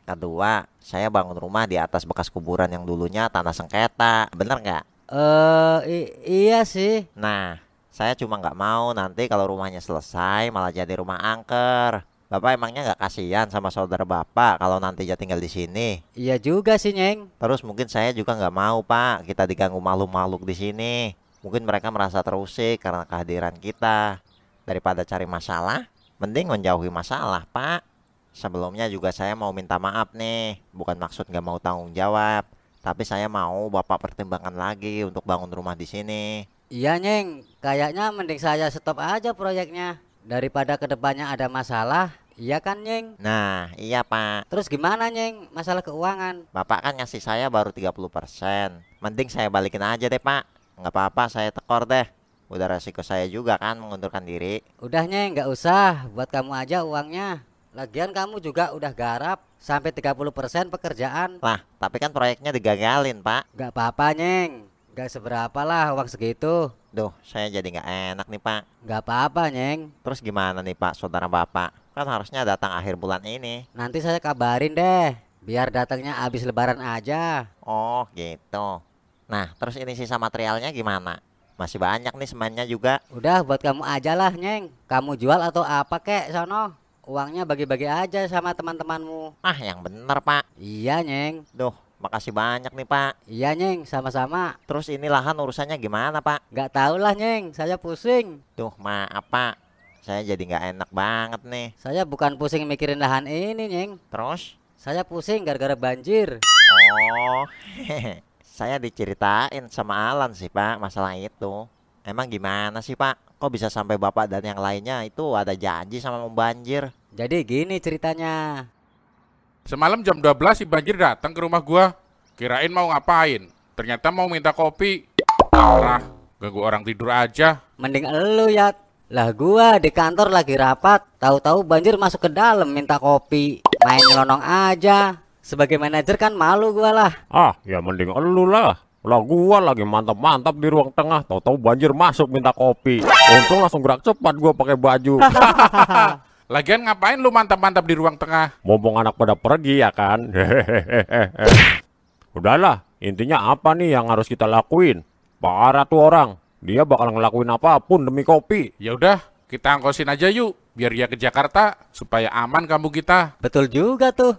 Kedua, saya bangun rumah di atas bekas kuburan yang dulunya tanah sengketa. Bener nggak?
Eh, uh, iya sih.
Nah, saya cuma nggak mau nanti kalau rumahnya selesai malah jadi rumah angker. Bapak emangnya nggak kasihan sama saudara bapak kalau nanti dia tinggal di sini?
Iya juga sih,
Neng. Terus mungkin saya juga nggak mau, Pak, kita diganggu malu-malu di sini. Mungkin mereka merasa terusik karena kehadiran kita. Daripada cari masalah, mending menjauhi masalah, Pak. Sebelumnya juga saya mau minta maaf nih, bukan maksud nggak mau tanggung jawab, tapi saya mau Bapak pertimbangkan lagi untuk bangun rumah di sini. Iya,
Neng. Kayaknya mending saya stop aja proyeknya. Daripada kedepannya ada masalah, Iya kan, Nying?
Nah, iya, Pak. Terus gimana,
Nying? Masalah keuangan.
Bapak kan ngasih saya baru 30%. Mending saya balikin aja deh, Pak. Nggak apa-apa, saya tekor deh. Udah resiko saya juga kan mengundurkan diri.
Udah, Nying. nggak usah. Buat kamu aja uangnya. Lagian kamu juga udah garap sampai 30% pekerjaan. Lah, tapi kan proyeknya
digagalin, Pak.
Nggak apa-apa, Nying. Nggak seberapa lah uang segitu.
Duh, saya jadi nggak enak nih Pak. Nggak apa-apa, Neng. Terus gimana nih Pak, saudara Bapak? Kan harusnya datang akhir bulan ini.
Nanti saya kabarin deh, biar datangnya habis lebaran aja.
Oh, gitu. Nah, terus ini sisa materialnya gimana? Masih banyak
nih semennya juga. Udah, buat kamu aja lah, Neng. Kamu jual atau apa kek, sono? Uangnya bagi-bagi aja sama teman-temanmu.
Ah, yang bener,
Pak. Iya, Neng. Duh,
Makasih banyak nih Pak. Iya neng, sama-sama. Terus ini lahan urusannya gimana Pak? Gak tau lah
neng, saya pusing.
Tuh maaf Pak, saya jadi gak enak banget nih.
Saya bukan pusing mikirin lahan ini neng. Terus? Saya pusing gara-gara banjir. Oh, hehehe.
saya diceritain sama Alan sih Pak masalah itu. Emang gimana sih Pak? Kok bisa sampai Bapak dan yang lainnya itu ada janji sama membanjir?
Jadi gini ceritanya. Semalam jam 12 si Banjir datang ke rumah gua. Kirain mau ngapain? Ternyata mau minta kopi. Parah, ganggu orang tidur aja.
Mending elu ya. Lah gua di kantor lagi rapat, tahu-tahu Banjir masuk ke dalam minta kopi. Main lonong aja. Sebagai manajer kan malu gua lah.
Ah, ya mending elu lah. Lah gua lagi mantap-mantap di ruang tengah, tahu-tahu banjir masuk minta kopi. Untung langsung gerak cepat gua pakai baju.
Lagian ngapain lu mantap-mantap di ruang tengah?
Mumpung anak pada pergi ya kan? Udahlah, intinya apa nih yang harus kita lakuin? Para tuh orang, dia bakal ngelakuin apapun demi kopi.
Ya udah, kita angkosin aja yuk, biar dia ke Jakarta supaya aman kamu kita. Betul juga tuh.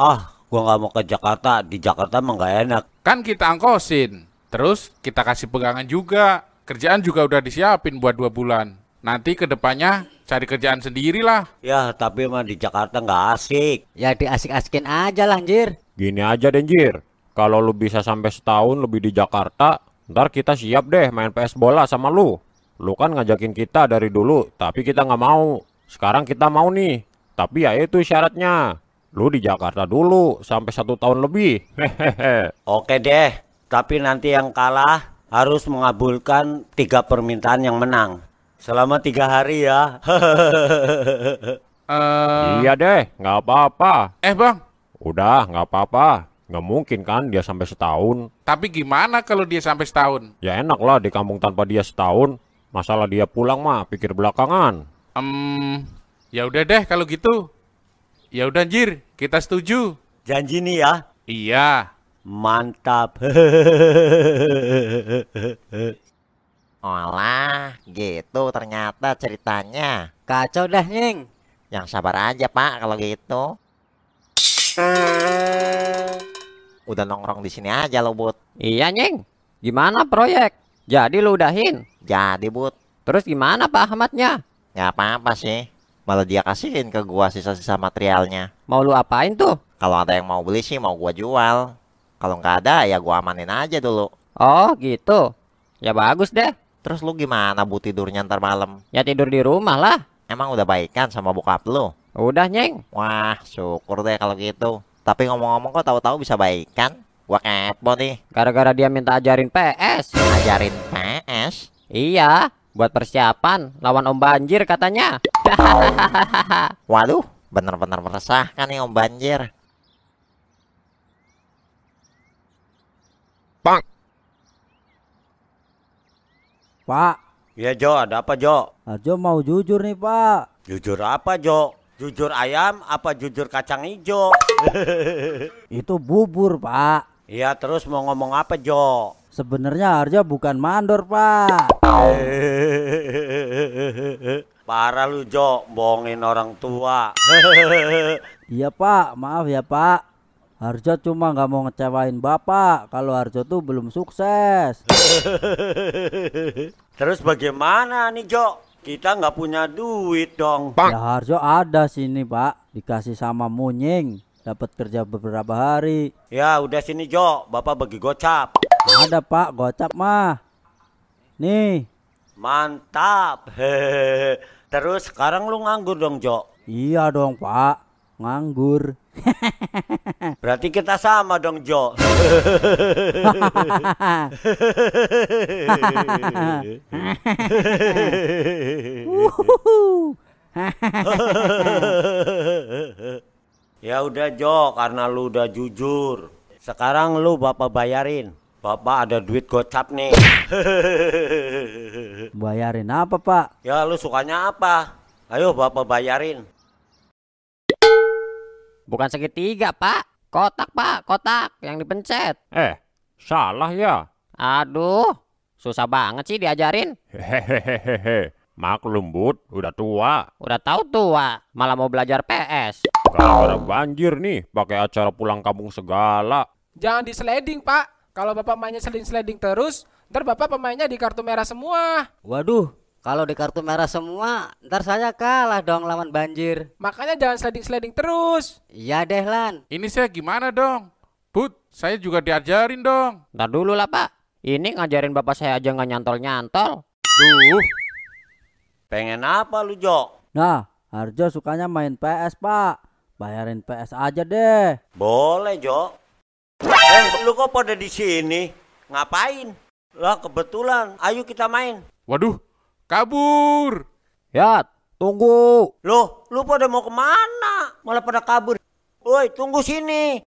Ah, gua nggak mau ke Jakarta. Di Jakarta emang nggak enak. Kan kita angkosin. Terus kita kasih pegangan juga kerjaan juga udah disiapin buat dua bulan. Nanti kedepannya cari kerjaan sendirilah. Ya, tapi mah di Jakarta nggak asik.
Ya di asik asikin aja lah, Anjir.
Gini aja, Denjir. Kalau lu bisa
sampai setahun lebih di Jakarta, ntar kita siap deh main PS bola sama lu. Lu kan ngajakin kita dari dulu, tapi kita nggak mau. Sekarang kita mau nih, tapi ya itu syaratnya. Lu di Jakarta dulu, sampai satu tahun lebih. Hehehe. Oke deh,
tapi nanti yang kalah harus mengabulkan tiga permintaan yang menang
selama tiga hari ya.
uh...
Iya deh, nggak apa-apa. Eh bang, udah nggak apa-apa. Nggak mungkin kan dia sampai setahun.
Tapi gimana kalau dia sampai setahun?
Ya enak lah di kampung tanpa dia setahun. Masalah dia pulang mah pikir belakangan.
Um, ya udah deh kalau gitu. Ya udah anjir, kita setuju. Janji nih ya. Iya. Mantap.
Olah, gitu
ternyata ceritanya. Kacau dah, Nying. Yang sabar aja, Pak, kalau gitu. Udah nongkrong di sini aja lo, Bud. Iya, Nying. Gimana proyek? Jadi lo udahin? Jadi, Bud. Terus gimana Pak Ahmadnya? Ya apa-apa sih. Malah dia kasihin ke gua sisa-sisa materialnya. Mau lu apain tuh? Kalau ada yang mau beli sih mau gua jual. Kalau nggak ada ya gua amanin aja dulu. Oh gitu. Ya bagus deh. Terus lu gimana bu tidurnya ntar malam? Ya tidur di rumah lah. Emang udah baikan sama bokap lu? Udah nyeng. Wah syukur deh kalau gitu. Tapi ngomong-ngomong kok tahu-tahu bisa baikan? Gua kepo nih. Gara-gara dia minta ajarin PS. Ajarin PS? Iya, buat persiapan lawan Om Banjir katanya. Waduh, bener-bener meresahkan nih Om Banjir.
Pak. Pak.
Iya Jo, ada apa Jo? Nah,
jo mau jujur nih
Pak. Jujur apa Jo? Jujur ayam apa jujur kacang hijau? Itu bubur Pak. Iya terus mau ngomong apa Jo?
Sebenarnya Arjo bukan mandor Pak.
Parah lu Jo, bohongin orang tua.
iya Pak, maaf ya Pak. Harjo cuma nggak mau ngecewain bapak kalau Harjo tuh belum sukses.
Terus bagaimana nih Jo? Kita nggak punya duit dong. Pak. Ya
Harjo ada sini pak, dikasih sama Munying, dapat kerja beberapa hari.
Ya udah sini Jo, bapak bagi gocap.
Ada pak, gocap mah. Nih.
Mantap. Terus sekarang lu nganggur dong Jo?
Iya dong pak, nganggur.
Berarti kita sama dong Jo. ya udah Jo, karena lu udah jujur. Sekarang lu bapak bayarin. Bapak ada duit gocap nih.
bayarin apa
pak? Ya lu sukanya apa? Ayo bapak bayarin.
Bukan segitiga, Pak. Kotak, Pak. Kotak yang dipencet. Eh,
salah ya. Aduh, susah banget sih diajarin. Hehehehe. Maklum, Bud. Udah tua. Udah tahu tua, malah mau belajar PS. Gara-gara banjir nih, pakai acara pulang kampung segala.
Jangan di sliding, Pak. Kalau Bapak mainnya sliding-sliding terus, ntar Bapak pemainnya di kartu merah semua.
Waduh, kalau
di kartu merah semua, ntar saya kalah dong lawan banjir.
Makanya jangan sliding-sliding
terus. Iya deh, Lan. Ini saya gimana dong? Bud, saya juga diajarin dong.
Ntar dulu lah, Pak. Ini ngajarin bapak saya aja nggak nyantol-nyantol. Duh.
Pengen apa lu, Jo?
Nah, Harjo sukanya main PS, Pak. Bayarin PS aja deh. Boleh,
Jo. Eh, lu kok pada di sini? Ngapain? Lah, kebetulan. Ayo kita main. Waduh, Kabur! ya tunggu! Loh, lu pada mau kemana? Malah pada
kabur. Woi, tunggu sini.